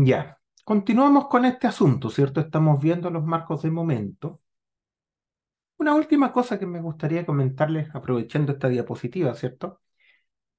Ya, continuamos con este asunto, ¿cierto? Estamos viendo los marcos de momento. Una última cosa que me gustaría comentarles, aprovechando esta diapositiva, ¿cierto?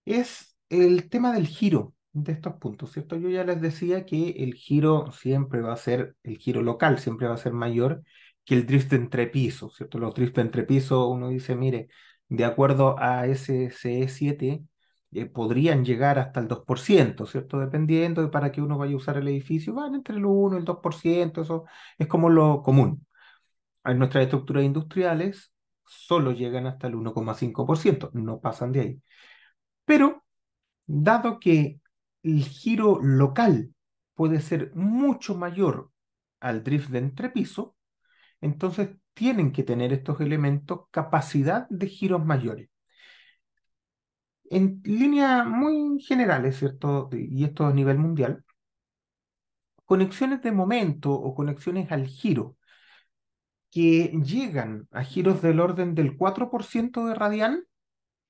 Es el tema del giro de estos puntos, ¿cierto? Yo ya les decía que el giro siempre va a ser, el giro local siempre va a ser mayor que el drift entre pisos, ¿cierto? Los drift entre pisos, uno dice, mire, de acuerdo a SCE7, eh, podrían llegar hasta el 2%, ¿cierto? Dependiendo de para qué uno vaya a usar el edificio, van entre el 1 y el 2%, eso es como lo común. En nuestras estructuras industriales solo llegan hasta el 1,5%, no pasan de ahí. Pero, dado que el giro local puede ser mucho mayor al drift de entrepiso, entonces tienen que tener estos elementos capacidad de giros mayores en líneas muy generales, ¿cierto? Y esto a nivel mundial, conexiones de momento o conexiones al giro que llegan a giros del orden del 4% de radial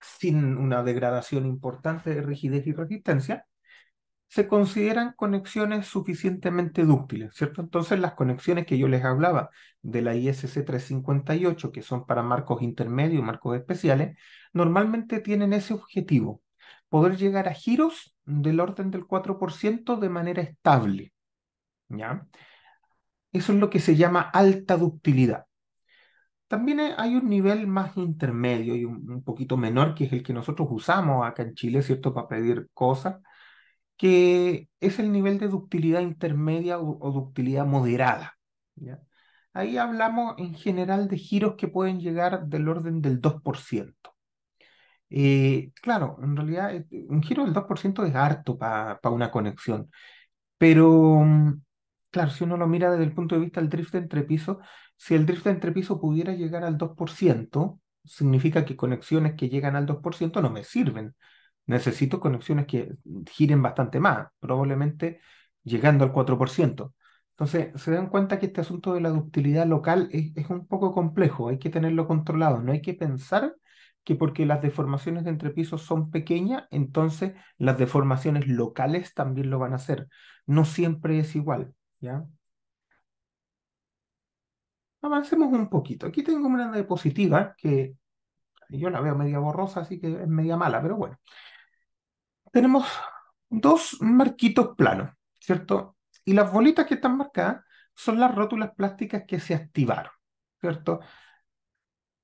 sin una degradación importante de rigidez y resistencia, se consideran conexiones suficientemente dúctiles, ¿cierto? Entonces las conexiones que yo les hablaba de la ISC 358, que son para marcos intermedios, marcos especiales, normalmente tienen ese objetivo, poder llegar a giros del orden del 4% de manera estable, ¿ya? Eso es lo que se llama alta ductilidad. También hay un nivel más intermedio y un, un, poquito menor, que es el que nosotros usamos acá en Chile, ¿cierto? Para pedir cosas, que es el nivel de ductilidad intermedia o, ductilidad moderada. Ahí hablamos en general de giros que pueden llegar del orden del 2%. Eh, claro, en realidad eh, un giro del 2% es harto para una conexión, pero mm, claro, si uno lo mira desde el punto de vista del drift entre entrepiso, si el drift entre entrepiso pudiera llegar al 2%, significa que conexiones que llegan al 2% no me sirven, necesito conexiones que giren bastante más, probablemente llegando al 4%. Entonces, se dan cuenta que este asunto de la ductilidad local es, es, un poco complejo, hay que tenerlo controlado, no hay que pensar que porque las deformaciones de entrepisos son pequeñas, entonces las deformaciones locales también lo van a hacer. No siempre es igual, ¿ya? Avancemos un poquito. Aquí tengo una diapositiva que yo la veo media borrosa, así que es media mala, pero bueno tenemos dos marquitos planos, ¿cierto? Y las bolitas que están marcadas son las rótulas plásticas que se activaron, ¿cierto?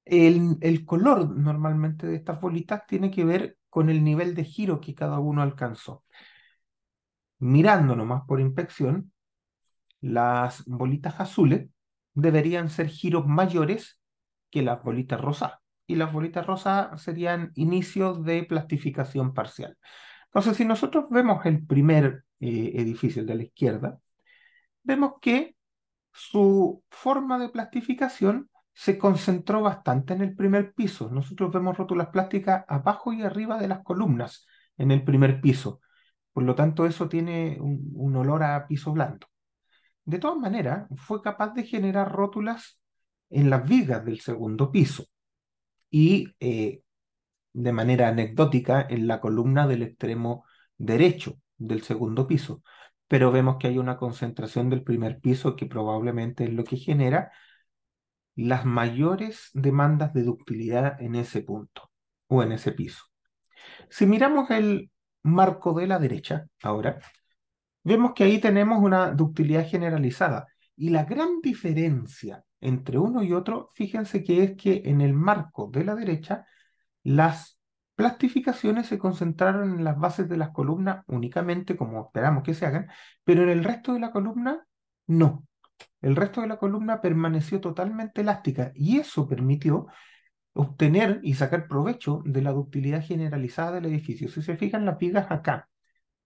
El, color normalmente de estas bolitas tiene que ver con el nivel de giro que cada uno alcanzó. Mirando nomás por inspección, las bolitas azules deberían ser giros mayores que las bolitas rosas. Y las bolitas rosas serían inicios de plastificación parcial. Entonces, si nosotros vemos el primer eh, edificio, de la izquierda, vemos que su forma de plastificación se concentró bastante en el primer piso. Nosotros vemos rótulas plásticas abajo y arriba de las columnas en el primer piso. Por lo tanto, eso tiene un, olor a piso blando. De todas maneras, fue capaz de generar rótulas en las vigas del segundo piso y eh, de manera anecdótica en la columna del extremo derecho del segundo piso, pero vemos que hay una concentración del primer piso que probablemente es lo que genera las mayores demandas de ductilidad en ese punto o en ese piso. Si miramos el marco de la derecha ahora, vemos que ahí tenemos una ductilidad generalizada y la gran diferencia entre uno y otro, fíjense que es que en el marco de la derecha las plastificaciones se concentraron en las bases de las columnas únicamente, como esperamos que se hagan, pero en el resto de la columna no. El resto de la columna permaneció totalmente elástica y eso permitió obtener y sacar provecho de la ductilidad generalizada del edificio. Si se fijan, las vigas acá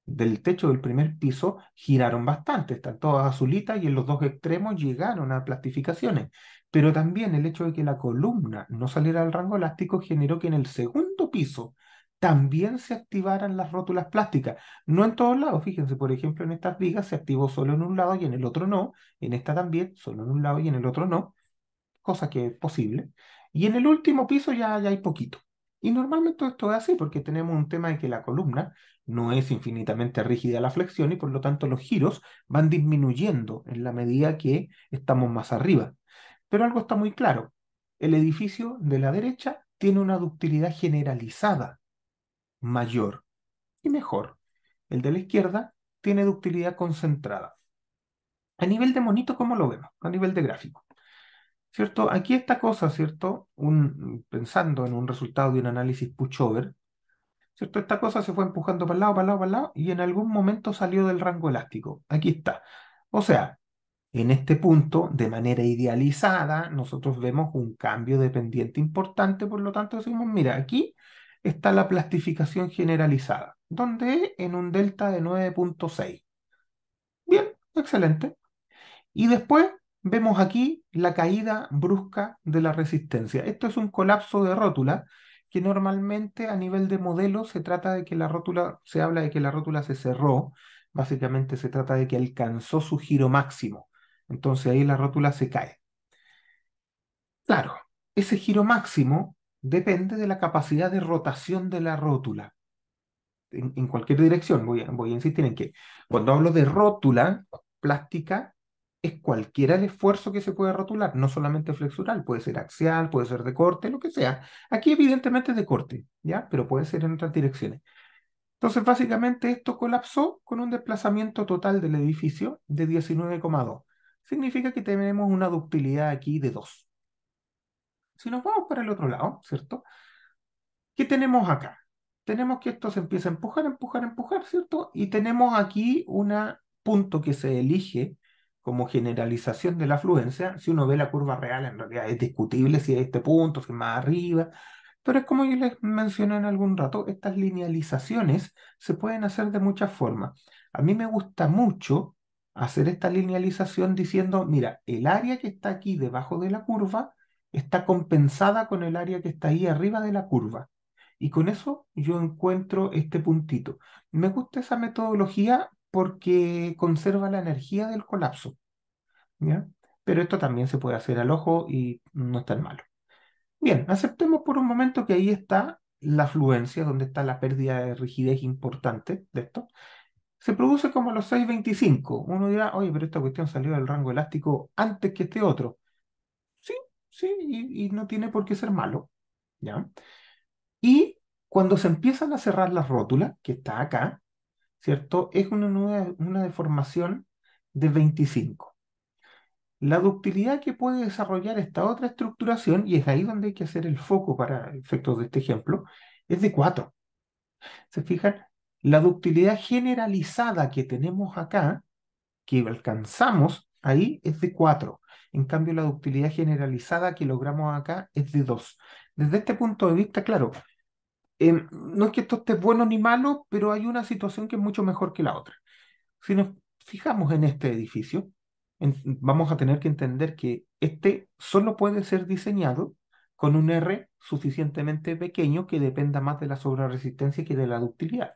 del techo del primer piso giraron bastante, están todas azulitas y en los dos extremos llegaron a plastificaciones. Pero también el hecho de que la columna no saliera del rango elástico generó que en el segundo piso también se activaran las rótulas plásticas. No en todos lados, fíjense, por ejemplo, en estas vigas se activó solo en un lado y en el otro no, en esta también, solo en un lado y en el otro no, cosa que es posible. Y en el último piso ya, ya hay poquito. Y normalmente esto es así porque tenemos un tema de que la columna no es infinitamente rígida la flexión y por lo tanto los giros van disminuyendo en la medida que estamos más arriba. Pero algo está muy claro. El edificio de la derecha tiene una ductilidad generalizada mayor y mejor. El de la izquierda tiene ductilidad concentrada. A nivel de monito, ¿cómo lo vemos? A nivel de gráfico. ¿Cierto? Aquí esta cosa, ¿cierto? Un, pensando en un resultado de un análisis pushover, ¿cierto? Esta cosa se fue empujando para el lado, para el lado, para el lado, y en algún momento salió del rango elástico. Aquí está. O sea, en este punto, de manera idealizada, nosotros vemos un cambio de pendiente importante, por lo tanto decimos, mira, aquí está la plastificación generalizada, donde en un delta de 9.6. Bien, excelente. Y después vemos aquí la caída brusca de la resistencia. Esto es un colapso de rótula que normalmente a nivel de modelo se trata de que la rótula, se habla de que la rótula se cerró, básicamente se trata de que alcanzó su giro máximo. Entonces ahí la rótula se cae. Claro, ese giro máximo depende de la capacidad de rotación de la rótula. En, cualquier dirección, voy a, voy insistir en que cuando hablo de rótula plástica, es cualquiera el esfuerzo que se puede rotular, no solamente flexural, puede ser axial, puede ser de corte, lo que sea. Aquí evidentemente es de corte, ¿ya? Pero puede ser en otras direcciones. Entonces, básicamente esto colapsó con un desplazamiento total del edificio de 19,2 significa que tenemos una ductilidad aquí de 2. Si nos vamos para el otro lado, ¿cierto? ¿Qué tenemos acá? Tenemos que esto se empieza a empujar, empujar, empujar, ¿cierto? Y tenemos aquí un punto que se elige como generalización de la afluencia. Si uno ve la curva real, en realidad es discutible si es este punto, si es más arriba, pero es como yo les mencioné en algún rato, estas linealizaciones se pueden hacer de muchas formas. A mí me gusta mucho hacer esta linealización diciendo, mira, el área que está aquí debajo de la curva está compensada con el área que está ahí arriba de la curva. Y con eso yo encuentro este puntito. Me gusta esa metodología porque conserva la energía del colapso. Pero esto también se puede hacer al ojo y no es tan malo. Bien, aceptemos por un momento que ahí está la fluencia, donde está la pérdida de rigidez importante de esto, se produce como los 6.25. Uno dirá, oye, pero esta cuestión salió del rango elástico antes que este otro. Sí, sí, y, no tiene por qué ser malo. ¿ya? Y cuando se empiezan a cerrar las rótulas, que está acá, ¿cierto? Es una, una deformación de 25. La ductilidad que puede desarrollar esta otra estructuración, y es ahí donde hay que hacer el foco para efectos de este ejemplo, es de 4. ¿Se fijan? La ductilidad generalizada que tenemos acá, que alcanzamos ahí, es de 4. En cambio, la ductilidad generalizada que logramos acá es de 2. Desde este punto de vista, claro, em, no es que esto esté bueno ni malo, pero hay una situación que es mucho mejor que la otra. Si nos fijamos en este edificio, vamos a tener que entender que este solo puede ser diseñado con un R suficientemente pequeño que dependa más de la sobreresistencia que de la ductilidad.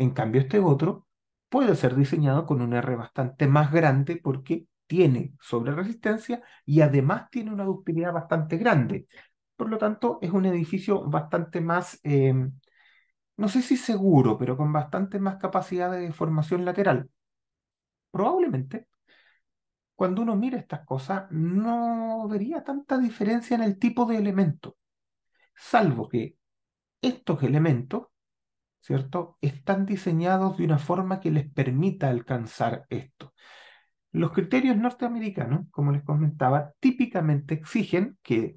En cambio, este otro puede ser diseñado con un R bastante más grande porque tiene sobre resistencia y además tiene una ductilidad bastante grande. Por lo tanto, es un edificio bastante más, em, no sé si seguro, pero con bastante más capacidad de formación lateral. Probablemente, cuando uno mira estas cosas, no vería tanta diferencia en el tipo de elemento, salvo que estos elementos ¿cierto? Están diseñados de una forma que les permita alcanzar esto. Los criterios norteamericanos, como les comentaba, típicamente exigen que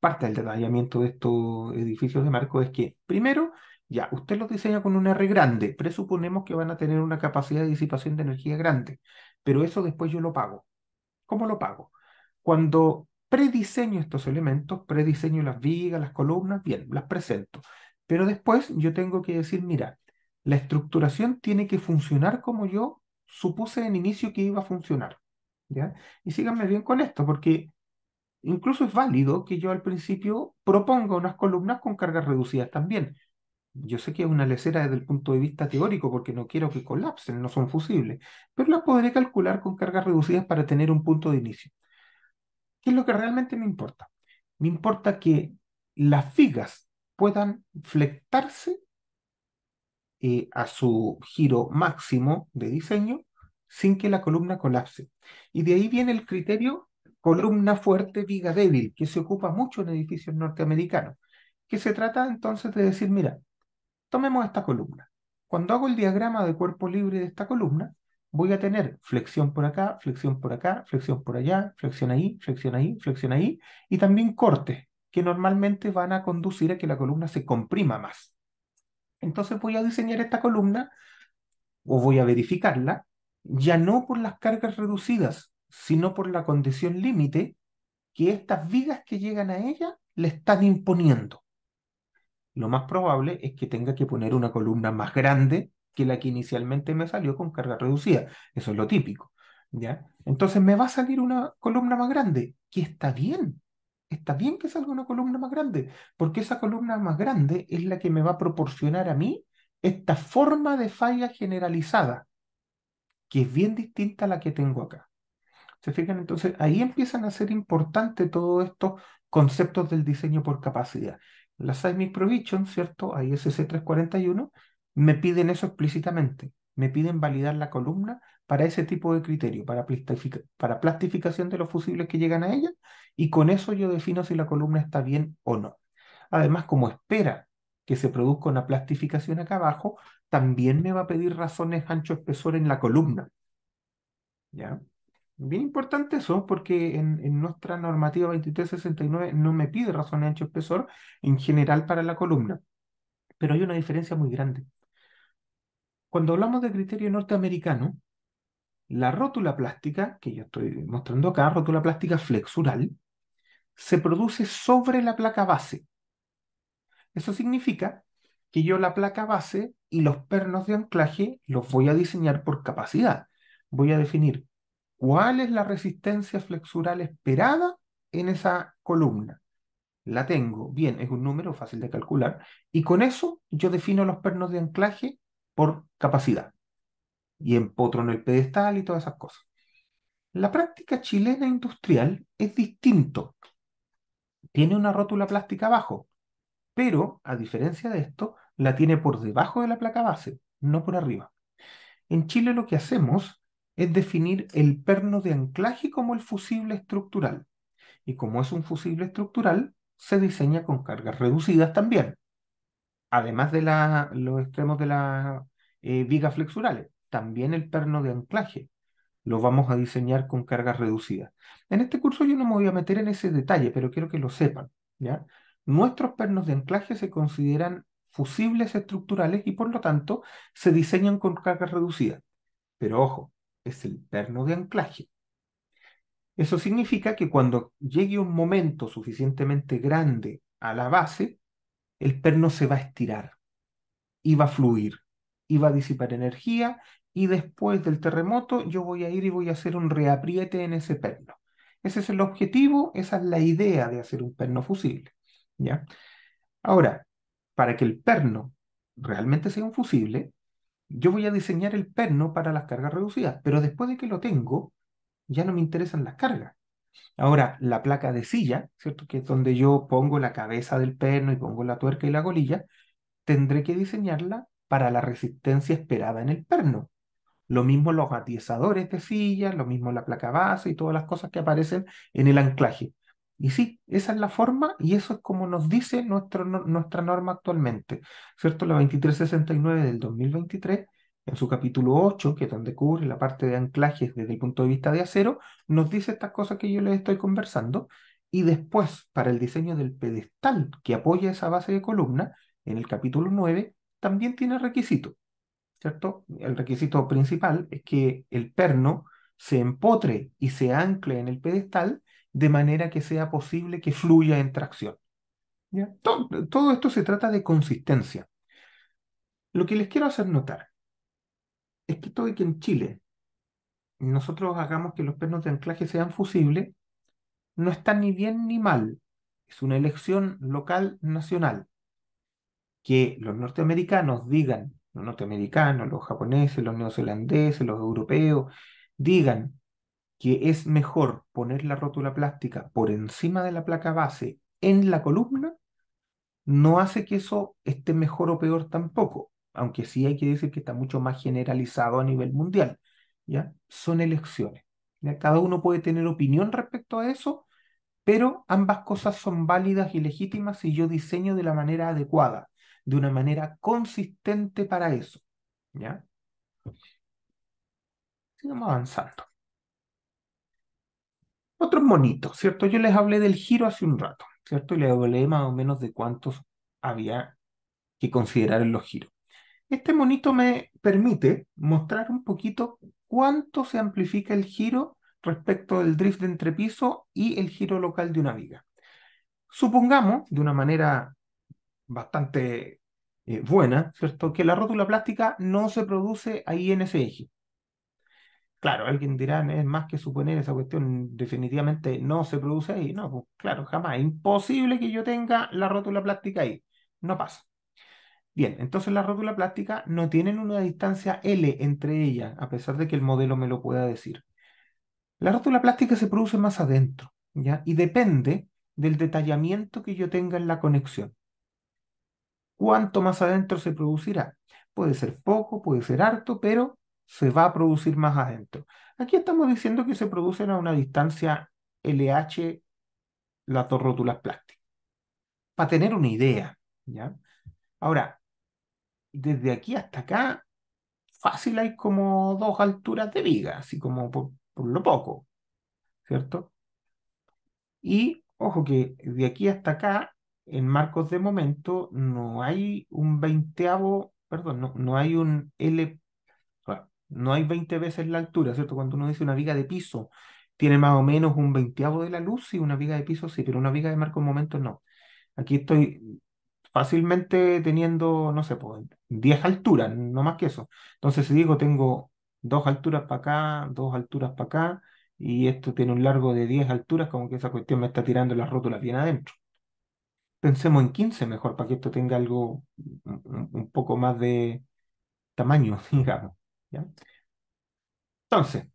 parte del detallamiento de estos edificios de marco es que, primero, ya, usted los diseña con un R grande, presuponemos que van a tener una capacidad de disipación de energía grande, pero eso después yo lo pago. ¿Cómo lo pago? Cuando prediseño estos elementos, prediseño las vigas, las columnas, bien, las presento. Pero después yo tengo que decir, mira, la estructuración tiene que funcionar como yo supuse en inicio que iba a funcionar. Y síganme bien con esto, porque incluso es válido que yo al principio proponga unas columnas con cargas reducidas también. Yo sé que es una lecera desde el punto de vista teórico porque no quiero que colapsen, no son fusibles, pero las podré calcular con cargas reducidas para tener un punto de inicio. ¿Qué es lo que realmente me importa? Me importa que las figas puedan flectarse eh, a su giro máximo de diseño sin que la columna colapse. Y de ahí viene el criterio columna fuerte, viga débil, que se ocupa mucho en edificios norteamericanos, que se trata entonces de decir, mira, tomemos esta columna. Cuando hago el diagrama de cuerpo libre de esta columna, voy a tener flexión por acá, flexión por acá, flexión por allá, flexión ahí, flexión ahí, flexión ahí, y también cortes normalmente van a conducir a que la columna se comprima más. Entonces voy a diseñar esta columna o voy a verificarla, ya no por las cargas reducidas, sino por la condición límite que estas vigas que llegan a ella le están imponiendo. Lo más probable es que tenga que poner una columna más grande que la que inicialmente me salió con carga reducida. Eso es lo típico. ¿ya? Entonces me va a salir una columna más grande, que está bien está bien que salga una columna más grande, porque esa columna más grande es la que me va a proporcionar a mí esta forma de falla generalizada, que es bien distinta a la que tengo acá. ¿Se fijan? Entonces ahí empiezan a ser importantes todos estos conceptos del diseño por capacidad. La Seismic Provision, ¿cierto? Ahí sc 341, me piden eso explícitamente me piden validar la columna para ese tipo de criterio, para, para plastificación de los fusibles que llegan a ella, y con eso yo defino si la columna está bien o no. Además, como espera que se produzca una plastificación acá abajo, también me va a pedir razones ancho-espesor en la columna. ¿Ya? Bien importante eso, porque en, en, nuestra normativa 2369 no me pide razones ancho espesor en general para la columna, pero hay una diferencia muy grande. Cuando hablamos de criterio norteamericano, la rótula plástica, que yo estoy mostrando acá, rótula plástica flexural, se produce sobre la placa base. Eso significa que yo la placa base y los pernos de anclaje los voy a diseñar por capacidad. Voy a definir cuál es la resistencia flexural esperada en esa columna. La tengo, bien, es un número fácil de calcular, y con eso yo defino los pernos de anclaje por capacidad y empotrono en el pedestal y todas esas cosas. La práctica chilena industrial es distinto. Tiene una rótula plástica abajo, pero a diferencia de esto, la tiene por debajo de la placa base, no por arriba. En Chile lo que hacemos es definir el perno de anclaje como el fusible estructural. Y como es un fusible estructural, se diseña con cargas reducidas también además de los extremos de las eh, vigas flexurales, también el perno de anclaje. Lo vamos a diseñar con cargas reducidas. En este curso yo no me voy a meter en ese detalle, pero quiero que lo sepan. ¿ya? Nuestros pernos de anclaje se consideran fusibles estructurales y por lo tanto se diseñan con cargas reducidas. Pero ojo, es el perno de anclaje. Eso significa que cuando llegue un momento suficientemente grande a la base, el perno se va a estirar y va a fluir y va a disipar energía y después del terremoto yo voy a ir y voy a hacer un reapriete en ese perno. Ese es el objetivo, esa es la idea de hacer un perno fusible. ¿ya? Ahora, para que el perno realmente sea un fusible, yo voy a diseñar el perno para las cargas reducidas, pero después de que lo tengo, ya no me interesan las cargas. Ahora, la placa de silla, ¿cierto? Que es donde yo pongo la cabeza del perno y pongo la tuerca y la golilla, tendré que diseñarla para la resistencia esperada en el perno. Lo mismo los atiesadores de silla, lo mismo la placa base y todas las cosas que aparecen en el anclaje. Y sí, esa es la forma y eso es como nos dice nuestra norma actualmente, ¿cierto? La 2369 del 2023 en su capítulo 8, que es donde cubre la parte de anclajes desde el punto de vista de acero, nos dice estas cosas que yo les estoy conversando. Y después, para el diseño del pedestal que apoya esa base de columna, en el capítulo 9, también tiene requisito. ¿Cierto? El requisito principal es que el perno se empotre y se ancle en el pedestal de manera que sea posible que fluya en tracción. todo esto se trata de consistencia. Lo que les quiero hacer notar es que todo de que en Chile nosotros hagamos que los pernos de anclaje sean fusibles, no está ni bien ni mal. Es una elección local nacional. Que los norteamericanos digan, los norteamericanos, los japoneses, los neozelandeses, los europeos, digan que es mejor poner la rótula plástica por encima de la placa base en la columna, no hace que eso esté mejor o peor tampoco aunque sí hay que decir que está mucho más generalizado a nivel mundial, ¿ya? Son elecciones. Cada uno puede tener opinión respecto a eso, pero ambas cosas son válidas y legítimas si yo diseño de la manera adecuada, de una manera consistente para eso, ¿ya? Sigamos avanzando. Otros monitos, ¿cierto? Yo les hablé del giro hace un rato, ¿cierto? Y les hablé más o menos de cuántos había que considerar en los giros. Este monito me permite mostrar un poquito cuánto se amplifica el giro respecto del drift de entrepiso y el giro local de una viga. Supongamos, de una manera bastante eh, buena, ¿cierto? que la rótula plástica no se produce ahí en ese eje. Claro, alguien dirá, es más que suponer esa cuestión, definitivamente no se produce ahí. No, pues claro, jamás. Imposible que yo tenga la rótula plástica ahí. No pasa. Bien, entonces las rótulas plásticas no tienen una distancia L entre ellas, a pesar de que el modelo me lo pueda decir. La rótula plástica se produce más adentro, ¿ya? Y depende del detallamiento que yo tenga en la conexión. ¿Cuánto más adentro se producirá? Puede ser poco, puede ser harto, pero se va a producir más adentro. Aquí estamos diciendo que se producen a una distancia LH las dos rótulas plásticas. Para tener una idea, ¿ya? Ahora, desde aquí hasta acá, fácil hay como dos alturas de viga, así como por, lo poco, ¿cierto? Y ojo que de aquí hasta acá, en marcos de momento, no hay un veinteavo, perdón, no, no hay un L, ah, no hay 20 veces la altura, ¿cierto? Cuando uno dice una viga de piso, tiene más o menos un veinteavo de la luz y una viga de piso sí, pero una viga de marco de momento no. Aquí estoy fácilmente teniendo, no sé, 10 pues, alturas, no más que eso. Entonces, si digo, tengo dos alturas para acá, dos alturas para acá, y esto tiene un largo de 10 alturas, como que esa cuestión me está tirando las rótulas bien adentro. Pensemos en 15 mejor, para que esto tenga algo un poco más de tamaño, digamos. Entonces,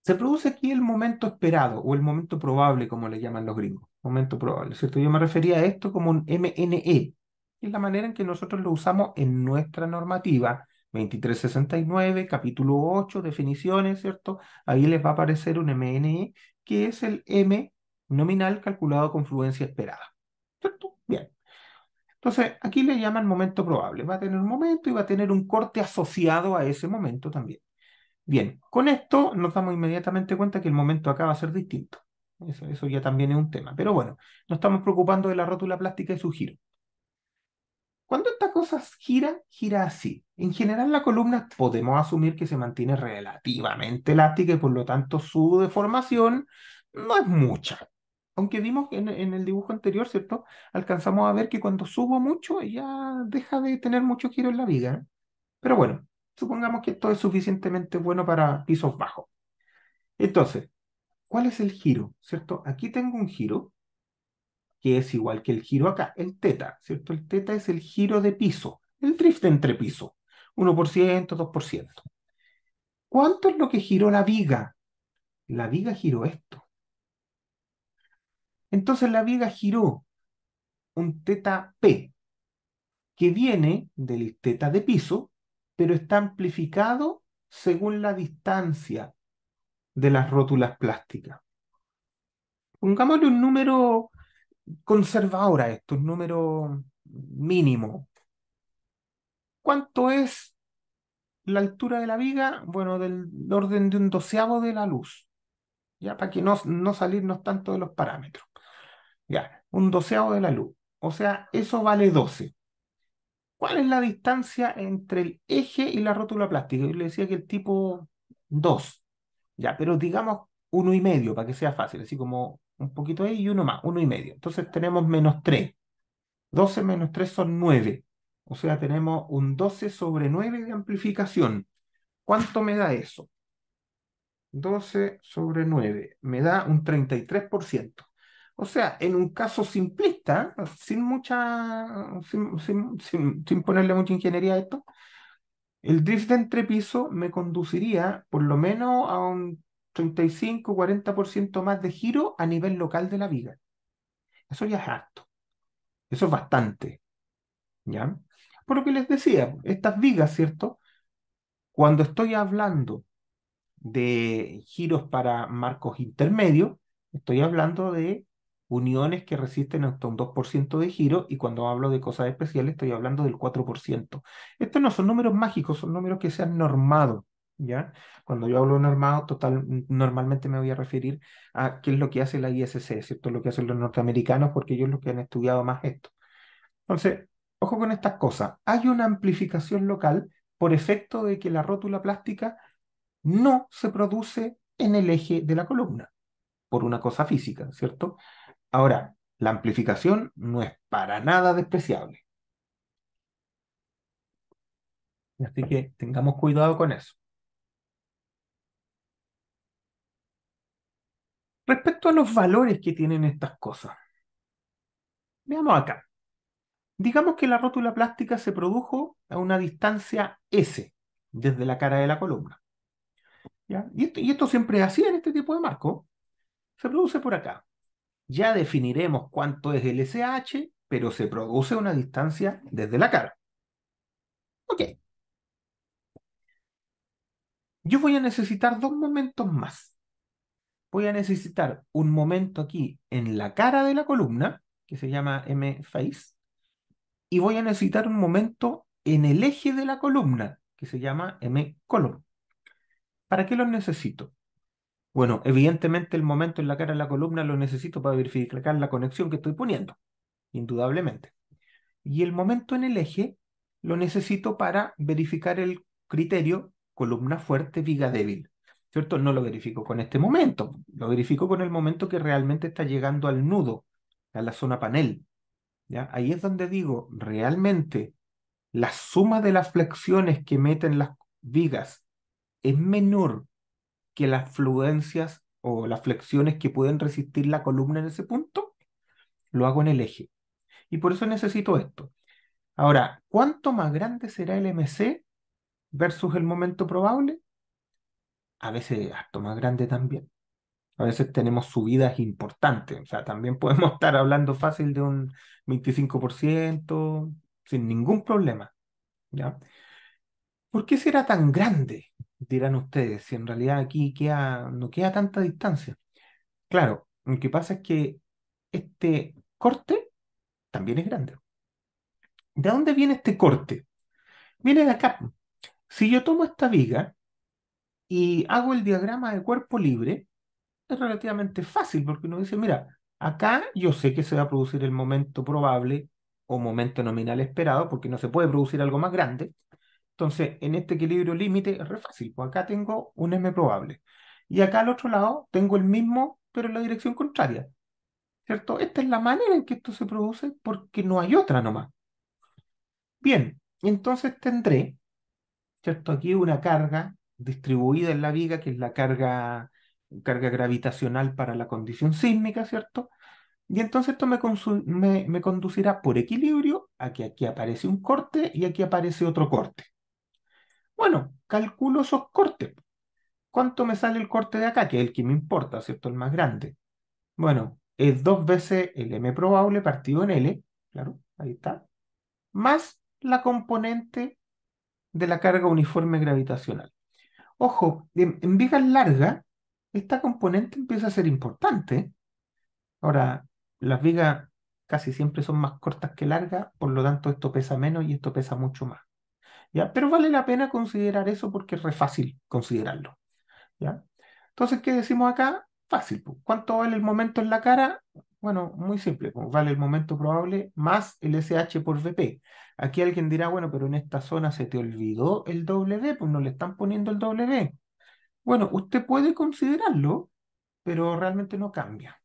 se produce aquí el momento esperado o el momento probable, como le llaman los gringos momento probable, ¿cierto? Yo me refería a esto como un MNE, es la manera en que nosotros lo usamos en nuestra normativa 2369, capítulo 8, definiciones, ¿cierto? Ahí les va a aparecer un MNE, que es el M nominal calculado con fluencia esperada, ¿cierto? Bien. Entonces, aquí le llaman momento probable. Va a tener un momento y va a tener un corte asociado a ese momento también. Bien, con esto nos damos inmediatamente cuenta que el momento acá va a ser distinto. Eso, ya también es un tema. Pero bueno, No estamos preocupando de la rótula plástica y su giro. Cuando estas cosa gira, gira así. En general la columna podemos asumir que se mantiene relativamente elástica y por lo tanto su deformación no es mucha. Aunque vimos en, el dibujo anterior, ¿cierto? Alcanzamos a ver que cuando subo mucho ya deja de tener mucho giro en la viga. Pero bueno, supongamos que esto es suficientemente bueno para pisos bajos. Entonces, ¿Cuál es el giro? ¿Cierto? Aquí tengo un giro que es igual que el giro acá, el teta, ¿cierto? El teta es el giro de piso, el drift entre piso, 1%, 2%. ¿Cuánto es lo que giró la viga? La viga giró esto. Entonces la viga giró un teta P, que viene del teta de piso, pero está amplificado según la distancia de las rótulas plásticas. Pongámosle un número conservador a esto, un número mínimo. ¿Cuánto es la altura de la viga? Bueno, del orden de un doceavo de la luz. Ya, para que no, no salirnos tanto de los parámetros. Ya, un doceavo de la luz. O sea, eso vale 12. ¿Cuál es la distancia entre el eje y la rótula plástica? Yo le decía que el tipo 2. Ya, pero digamos 1,5 y medio para que sea fácil, así como un poquito ahí y uno más, 1,5. y medio. Entonces tenemos menos 3. 12 menos 3 son 9. O sea, tenemos un 12 sobre 9 de amplificación. ¿Cuánto me da eso? 12 sobre 9 me da un 33%. O sea, en un caso simplista, sin mucha, sin, sin, sin, sin ponerle mucha ingeniería a esto, el drift de entrepiso me conduciría por lo menos a un 35-40% más de giro a nivel local de la viga. Eso ya es harto. Eso es bastante. ¿Ya? Por lo que les decía, estas vigas, ¿cierto? Cuando estoy hablando de giros para marcos intermedios, estoy hablando de uniones que resisten hasta un 2% de giro y cuando hablo de cosas especiales estoy hablando del 4%. Estos no son números mágicos, son números que se han normado. ¿Ya? Cuando yo hablo normado, total, normalmente me voy a referir a qué es lo que hace la ISC, ¿cierto? Lo que hacen los norteamericanos, porque ellos los que han estudiado más esto. Entonces, ojo con estas cosas. Hay una amplificación local por efecto de que la rótula plástica no se produce en el eje de la columna, por una cosa física, ¿cierto? Ahora, la amplificación no es para nada despreciable. Así que tengamos cuidado con eso. Respecto a los valores que tienen estas cosas, veamos acá. Digamos que la rótula plástica se produjo a una distancia S desde la cara de la columna. Y, esto, y esto siempre es así en este tipo de marco. Se produce por acá ya definiremos cuánto es el SH, pero se produce una distancia desde la cara. Ok. Yo voy a necesitar dos momentos más. Voy a necesitar un momento aquí en la cara de la columna, que se llama M-Face, y voy a necesitar un momento en el eje de la columna, que se llama M-Column. ¿Para qué los necesito? Bueno, evidentemente el momento en la cara de la columna lo necesito para verificar la conexión que estoy poniendo, indudablemente. Y el momento en el eje lo necesito para verificar el criterio columna fuerte, viga débil. ¿Cierto? No lo verifico con este momento, lo verifico con el momento que realmente está llegando al nudo, a la zona panel. ¿ya? Ahí es donde digo, realmente la suma de las flexiones que meten las vigas es menor que las fluencias o las flexiones que pueden resistir la columna en ese punto, lo hago en el eje. Y por eso necesito esto. Ahora, ¿cuánto más grande será el MC versus el momento probable? A veces harto más grande también. A veces tenemos subidas importantes. O sea, también podemos estar hablando fácil de un 25% sin ningún problema. ¿ya? ¿Por qué será tan grande? dirán ustedes, si en realidad aquí no queda tanta distancia. Claro, lo que pasa es que este corte también es grande. ¿De dónde viene este corte? Viene de acá. Si yo tomo esta viga y hago el diagrama de cuerpo libre, es relativamente fácil porque uno dice, mira, acá yo sé que se va a producir el momento probable o momento nominal esperado porque no se puede producir algo más grande. Entonces, en este equilibrio límite es re fácil. Pues acá tengo un M probable. Y acá al otro lado tengo el mismo, pero en la dirección contraria. ¿Cierto? Esta es la manera en que esto se produce porque no hay otra nomás. Bien, entonces tendré, ¿cierto? Aquí una carga distribuida en la viga, que es la carga, carga gravitacional para la condición sísmica, ¿cierto? Y entonces esto me, conducirá por equilibrio a que aquí aparece un corte y aquí aparece otro corte. Bueno, calculo esos cortes. ¿Cuánto me sale el corte de acá? Que es el que me importa, ¿cierto? El más grande. Bueno, es dos veces el m probable partido en l, claro, ahí está, más la componente de la carga uniforme gravitacional. Ojo, en, vigas largas, esta componente empieza a ser importante. Ahora, las vigas casi siempre son más cortas que largas, por lo tanto esto pesa menos y esto pesa mucho más. Pero vale la pena considerar eso porque es re fácil considerarlo, ¿ya? Entonces, ¿qué decimos acá? Fácil. ¿Cuánto vale el momento en la cara? Bueno, muy simple. Vale el momento probable más el SH por VP. Aquí alguien dirá, bueno, pero en esta zona se te olvidó el W, pues no le están poniendo el W. Bueno, usted puede considerarlo, pero realmente no cambia.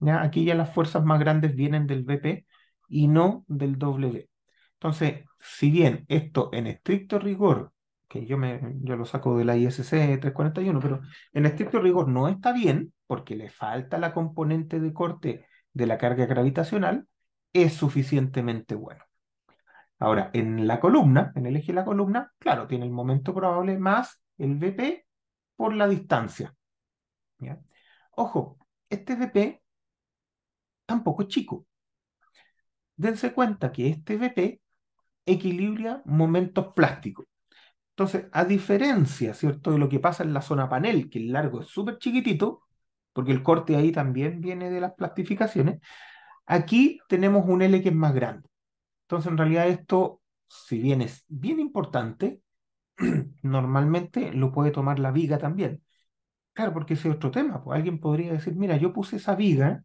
¿ya? Aquí ya las fuerzas más grandes vienen del VP y no del W. Entonces, si bien esto en estricto rigor, que yo, me, lo saco de la ISC 341, pero en estricto rigor no está bien, porque le falta la componente de corte de la carga gravitacional, es suficientemente bueno. Ahora, en la columna, en el eje de la columna, claro, tiene el momento probable más el Vp por la distancia. Ojo, este Vp tampoco es chico. Dense cuenta que este Vp equilibria momentos plásticos. Entonces, a diferencia, ¿cierto?, de lo que pasa en la zona panel, que el largo es súper chiquitito, porque el corte ahí también viene de las plastificaciones, aquí tenemos un L que es más grande. Entonces, en realidad esto, si bien es bien importante, normalmente lo puede tomar la viga también. Claro, porque ese es otro tema. Pues alguien podría decir, mira, yo puse esa viga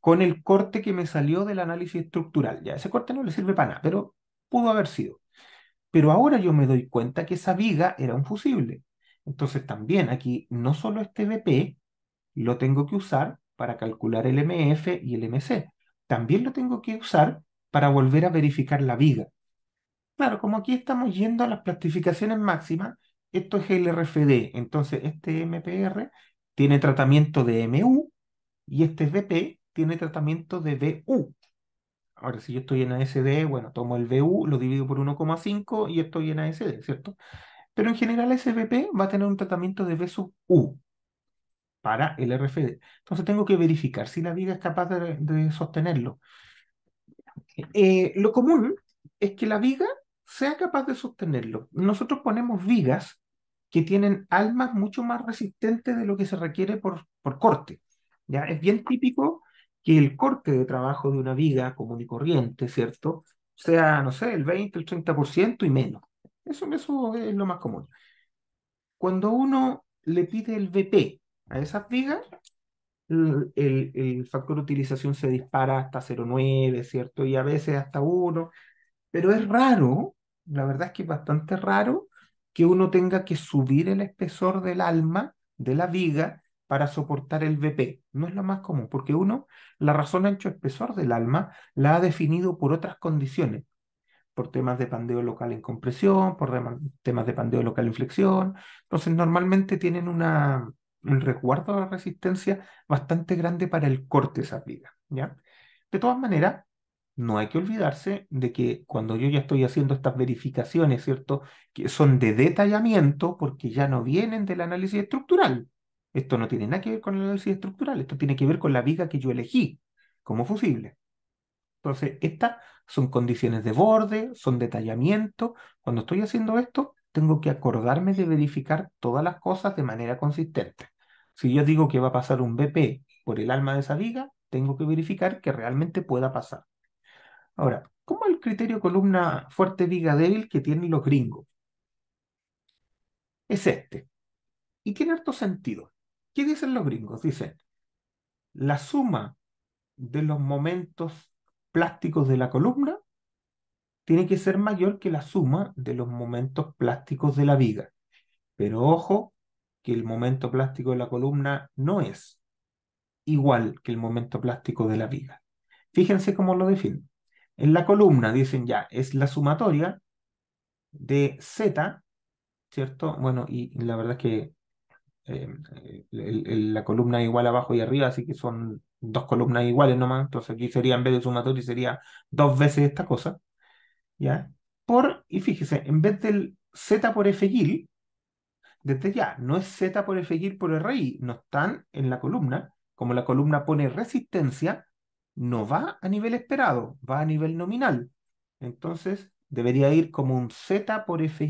con el corte que me salió del análisis estructural. Ya, ese corte no le sirve para nada, pero pudo haber sido. Pero ahora yo me doy cuenta que esa viga era un fusible. Entonces también aquí no solo este BP lo tengo que usar para calcular el MF y el MC, también lo tengo que usar para volver a verificar la viga. Claro, como aquí estamos yendo a las plastificaciones máximas, esto es el RFD, entonces este MPR tiene tratamiento de MU y este BP tiene tratamiento de BU. Ahora, si yo estoy en ASD, bueno, tomo el VU, lo divido por 1,5 y estoy en ASD, ¿cierto? Pero en general SVP va a tener un tratamiento de B sub U para el RFD. Entonces tengo que verificar si la viga es capaz de, sostenerlo. Eh, lo común es que la viga sea capaz de sostenerlo. Nosotros ponemos vigas que tienen almas mucho más resistentes de lo que se requiere por, por corte. ¿ya? Es bien típico que el corte de trabajo de una viga común y corriente, ¿cierto? Sea, no sé, el 20, el 30% y menos. Eso, eso es lo más común. Cuando uno le pide el BP a esas vigas, el, el factor de utilización se dispara hasta 0,9, ¿cierto? Y a veces hasta 1. Pero es raro, la verdad es que es bastante raro, que uno tenga que subir el espesor del alma de la viga para soportar el BP, No es lo más común, porque uno, la razón ancho-espesor del alma la ha definido por otras condiciones, por temas de pandeo local en compresión, por temas de pandeo local en flexión. Entonces, normalmente tienen un resguardo de resistencia bastante grande para el corte esa vida ¿ya? De todas maneras, no hay que olvidarse de que cuando yo ya estoy haciendo estas verificaciones, ¿cierto? Que son de detallamiento porque ya no vienen del análisis estructural, esto no tiene nada que ver con el análisis estructural, esto tiene que ver con la viga que yo elegí como fusible. Entonces, estas son condiciones de borde, son detallamiento. Cuando estoy haciendo esto, tengo que acordarme de verificar todas las cosas de manera consistente. Si yo digo que va a pasar un BP por el alma de esa viga, tengo que verificar que realmente pueda pasar. Ahora, ¿cómo el criterio columna fuerte, viga, débil que tienen los gringos? Es este. Y tiene harto sentido. ¿Qué dicen los gringos? Dicen, la suma de los momentos plásticos de la columna tiene que ser mayor que la suma de los momentos plásticos de la viga. Pero ojo que el momento plástico de la columna no es igual que el momento plástico de la viga. Fíjense cómo lo definen. En la columna dicen ya, es la sumatoria de Z, ¿cierto? Bueno, y la verdad es que eh, la columna es igual abajo y arriba, así que son dos columnas iguales nomás. Entonces aquí sería, en vez de sumatorio, sería dos veces esta cosa. ¿Ya? Por, y fíjese, en vez del Z por F desde ya, no es Z por F por RI, no están en la columna. Como la columna pone resistencia, no va a nivel esperado, va a nivel nominal. Entonces, debería ir como un Z por F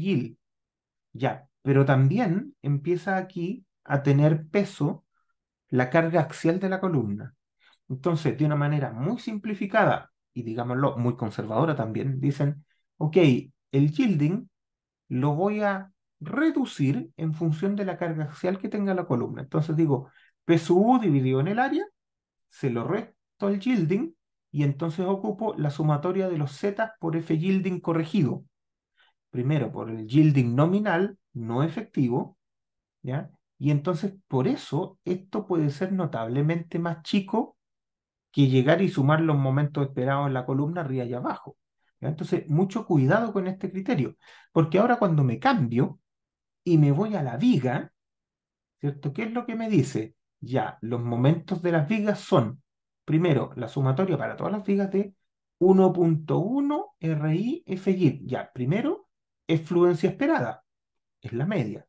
Ya, pero también empieza aquí a tener peso la carga axial de la columna. Entonces, de una manera muy simplificada y digámoslo muy conservadora también, dicen, ok, el yielding lo voy a reducir en función de la carga axial que tenga la columna. Entonces digo, u dividido en el área, se lo resto al yielding y entonces ocupo la sumatoria de los Z por F yielding corregido. Primero por el yielding nominal, no efectivo, ¿ya? Y entonces, por eso, esto puede ser notablemente más chico que llegar y sumar los momentos esperados en la columna arriba y abajo. Entonces, mucho cuidado con este criterio, porque ahora cuando me cambio y me voy a la viga, ¿cierto? ¿Qué es lo que me dice? Ya, los momentos de las vigas son, primero, la sumatoria para todas las vigas de 1.1 RI Ya, primero, es fluencia esperada, es la media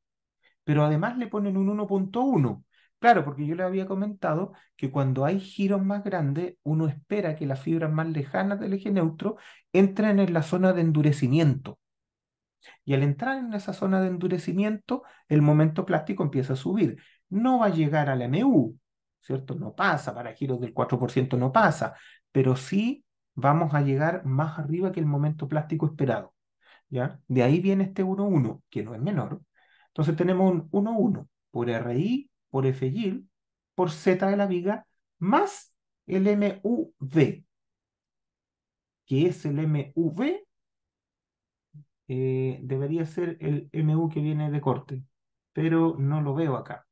pero además le ponen un 1.1. Claro, porque yo le había comentado que cuando hay giros más grandes, uno espera que las fibras más lejanas del eje neutro entren en la zona de endurecimiento. Y al entrar en esa zona de endurecimiento, el momento plástico empieza a subir. No va a llegar al MU, ¿cierto? No pasa, para giros del 4% no pasa, pero sí vamos a llegar más arriba que el momento plástico esperado. ¿ya? De ahí viene este 1.1, que no es menor, entonces tenemos un 1-1 por RI, por FY, por Z de la viga, más el MUV, que es el MUV? Eh, debería ser el MU que viene de corte, pero no lo veo acá.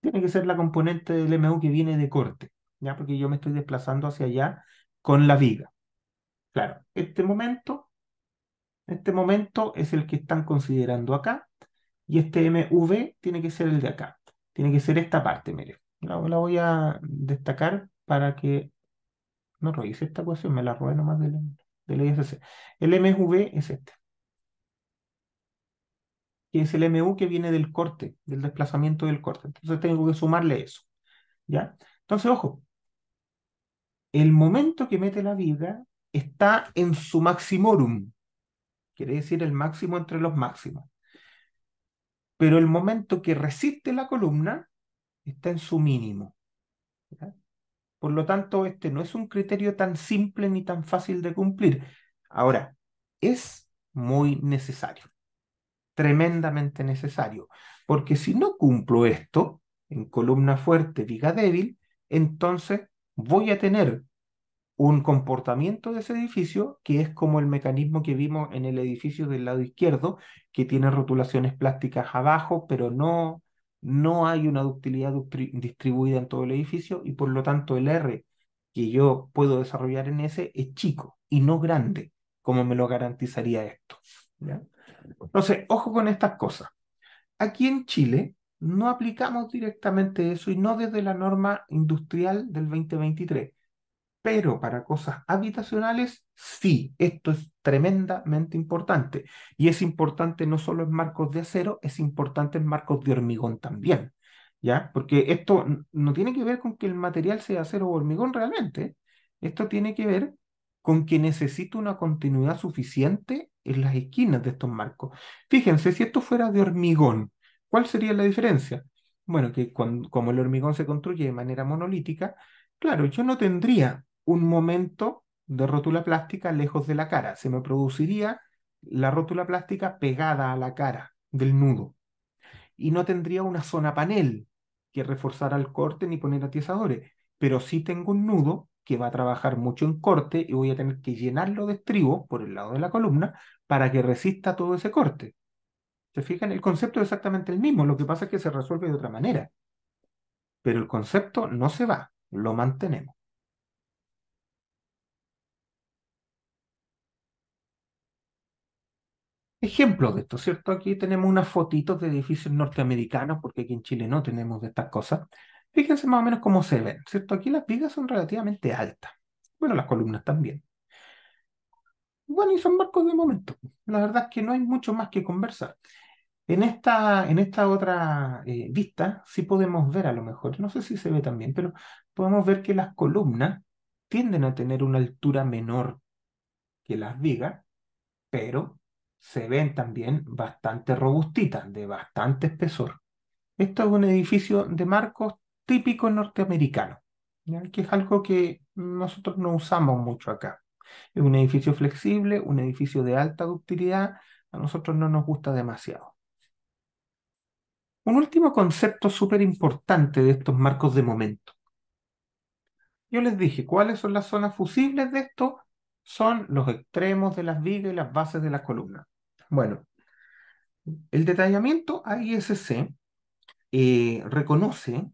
Tiene que ser la componente del MU que viene de corte, ya porque yo me estoy desplazando hacia allá con la viga. Claro, este momento este momento es el que están considerando acá y este MV tiene que ser el de acá. Tiene que ser esta parte, mire. La, voy a destacar para que no revise esta ecuación, me la robé nomás del, del ISC. El MV es este. Y es el MU que viene del corte, del desplazamiento del corte. Entonces tengo que sumarle eso. ¿Ya? Entonces, ojo, el momento que mete la vida está en su maximorum quiere decir el máximo entre los máximos. Pero el momento que resiste la columna está en su mínimo. Por lo tanto, este no es un criterio tan simple ni tan fácil de cumplir. Ahora, es muy necesario, tremendamente necesario, porque si no cumplo esto en columna fuerte, viga débil, entonces voy a tener un comportamiento de ese edificio que es como el mecanismo que vimos en el edificio del lado izquierdo, que tiene rotulaciones plásticas abajo, pero no, no hay una ductilidad distribuida en todo el edificio y por lo tanto el R que yo puedo desarrollar en ese es chico y no grande, como me lo garantizaría esto. Entonces, ojo con estas cosas. Aquí en Chile no aplicamos directamente eso y no desde la norma industrial del 2023 pero para cosas habitacionales sí, esto es tremendamente importante. Y es importante no solo en marcos de acero, es importante en marcos de hormigón también, ¿ya? Porque esto no tiene que ver con que el material sea acero o hormigón realmente, esto tiene que ver con que necesito una continuidad suficiente en las esquinas de estos marcos. Fíjense, si esto fuera de hormigón, ¿cuál sería la diferencia? Bueno, que como el hormigón se construye de manera monolítica, claro, yo no tendría un momento de rótula plástica lejos de la cara. Se me produciría la rótula plástica pegada a la cara del nudo. Y no tendría una zona panel que reforzara el corte ni poner atizadores. Pero sí tengo un nudo que va a trabajar mucho en corte y voy a tener que llenarlo de estribo por el lado de la columna para que resista todo ese corte. ¿Se fijan? El concepto es exactamente el mismo, lo que pasa es que se resuelve de otra manera. Pero el concepto no se va, lo mantenemos. ejemplos de esto, ¿cierto? Aquí tenemos unas fotitos de edificios norteamericanos, porque aquí en Chile no tenemos de estas cosas. Fíjense más o menos cómo se ven, ¿cierto? Aquí las vigas son relativamente altas. Bueno, las columnas también. Bueno, y son barcos de momento. La verdad es que no hay mucho más que conversar. En esta, en esta otra eh, vista sí podemos ver a lo mejor, no sé si se ve también, pero podemos ver que las columnas tienden a tener una altura menor que las vigas, pero se ven también bastante robustitas, de bastante espesor. Esto es un edificio de marcos típico norteamericano, que es algo que nosotros no usamos mucho acá. Es un edificio flexible, un edificio de alta ductilidad, a nosotros no nos gusta demasiado. Un último concepto súper importante de estos marcos de momento. Yo les dije, ¿cuáles son las zonas fusibles de esto? Son los extremos de las vigas y las bases de las columnas. Bueno, el detallamiento AISC eh, reconoce,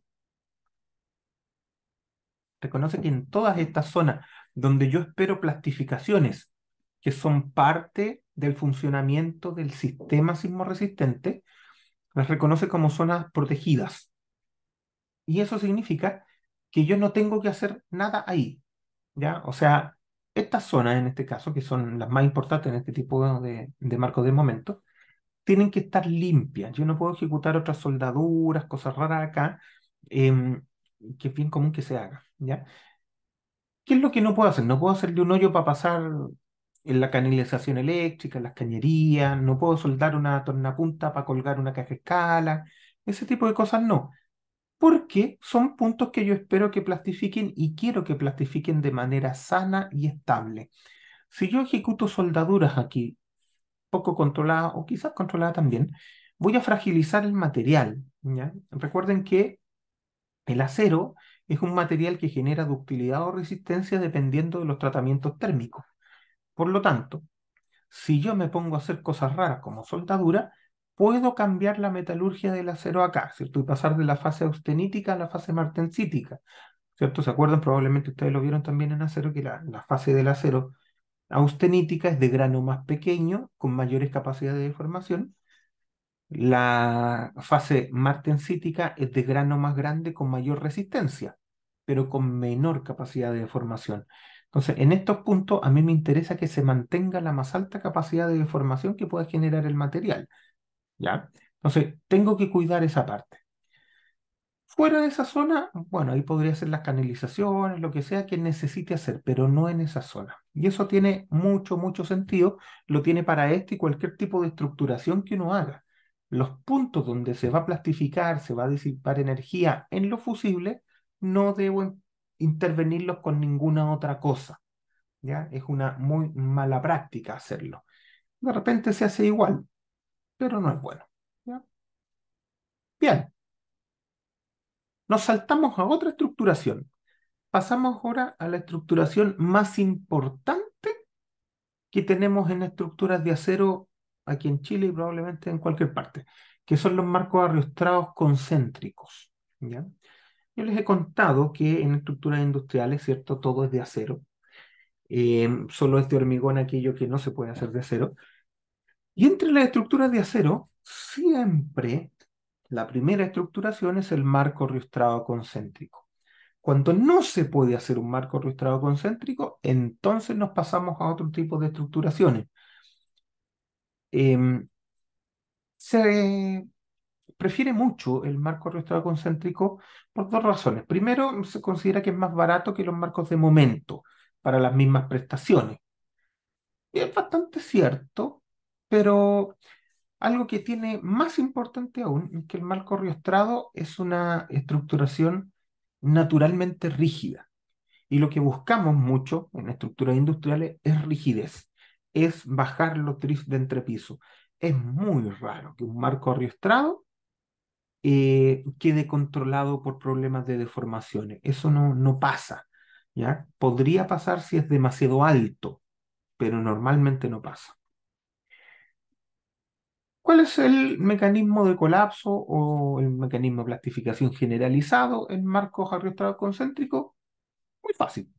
reconoce que en todas estas zonas donde yo espero plastificaciones que son parte del funcionamiento del sistema resistente, las reconoce como zonas protegidas. Y eso significa que yo no tengo que hacer nada ahí, ¿ya? O sea, estas zonas, en este caso, que son las más importantes en este tipo de, de marcos de momento, tienen que estar limpias. Yo no puedo ejecutar otras soldaduras, cosas raras acá, em, que es bien común que se haga. ¿ya? ¿Qué es lo que no puedo hacer? No puedo hacerle un hoyo para pasar en la canalización eléctrica, en las cañerías, no puedo soldar una tornapunta para colgar una caja escala, ese tipo de cosas no porque son puntos que yo espero que plastifiquen y quiero que plastifiquen de manera sana y estable. Si yo ejecuto soldaduras aquí, poco controladas o quizás controladas también, voy a fragilizar el material. Recuerden que el acero es un material que genera ductilidad o resistencia dependiendo de los tratamientos térmicos. Por lo tanto, si yo me pongo a hacer cosas raras como soldadura, puedo cambiar la metalurgia del acero acá, ¿cierto? Y pasar de la fase austenítica a la fase martensítica, ¿cierto? ¿Se acuerdan? Probablemente ustedes lo vieron también en acero, que la, la fase del acero austenítica es de grano más pequeño, con mayores capacidades de deformación. La fase martensítica es de grano más grande con mayor resistencia, pero con menor capacidad de deformación. Entonces, en estos puntos a mí me interesa que se mantenga la más alta capacidad de deformación que pueda generar el material. ¿ya? Entonces, tengo que cuidar esa parte. Fuera de esa zona, bueno, ahí podría ser las canalizaciones, lo que sea que necesite hacer, pero no en esa zona. Y eso tiene mucho, mucho sentido, lo tiene para este y cualquier tipo de estructuración que uno haga. Los puntos donde se va a plastificar, se va a disipar energía en lo fusible, no debo intervenirlos con ninguna otra cosa. ¿ya? Es una muy mala práctica hacerlo. De repente se hace igual, pero no es bueno. Bien. Nos saltamos a otra estructuración. Pasamos ahora a la estructuración más importante que tenemos en estructuras de acero aquí en Chile y probablemente en cualquier parte, que son los marcos arriostrados concéntricos. ¿ya? Yo les he contado que en estructuras industriales, ¿cierto? Todo es de acero. Eh, solo es de hormigón aquello que no se puede hacer de acero. Y entre las estructuras de acero, siempre la primera estructuración es el marco registrado concéntrico. Cuando no se puede hacer un marco registrado concéntrico, entonces nos pasamos a otro tipo de estructuraciones. Em, se prefiere mucho el marco riestrado concéntrico por dos razones. Primero, se considera que es más barato que los marcos de momento para las mismas prestaciones. Y es bastante cierto, pero algo que tiene más importante aún es que el marco riostrado es una estructuración naturalmente rígida. Y lo que buscamos mucho en estructuras industriales es rigidez, es bajar los tris de entrepiso. Es muy raro que un marco arriestrado eh, quede controlado por problemas de deformaciones. Eso no, no pasa. ¿ya? Podría pasar si es demasiado alto, pero normalmente no pasa. ¿Cuál es el mecanismo de colapso o el mecanismo de plastificación generalizado en marcos arriesgados concéntricos? Muy fácil,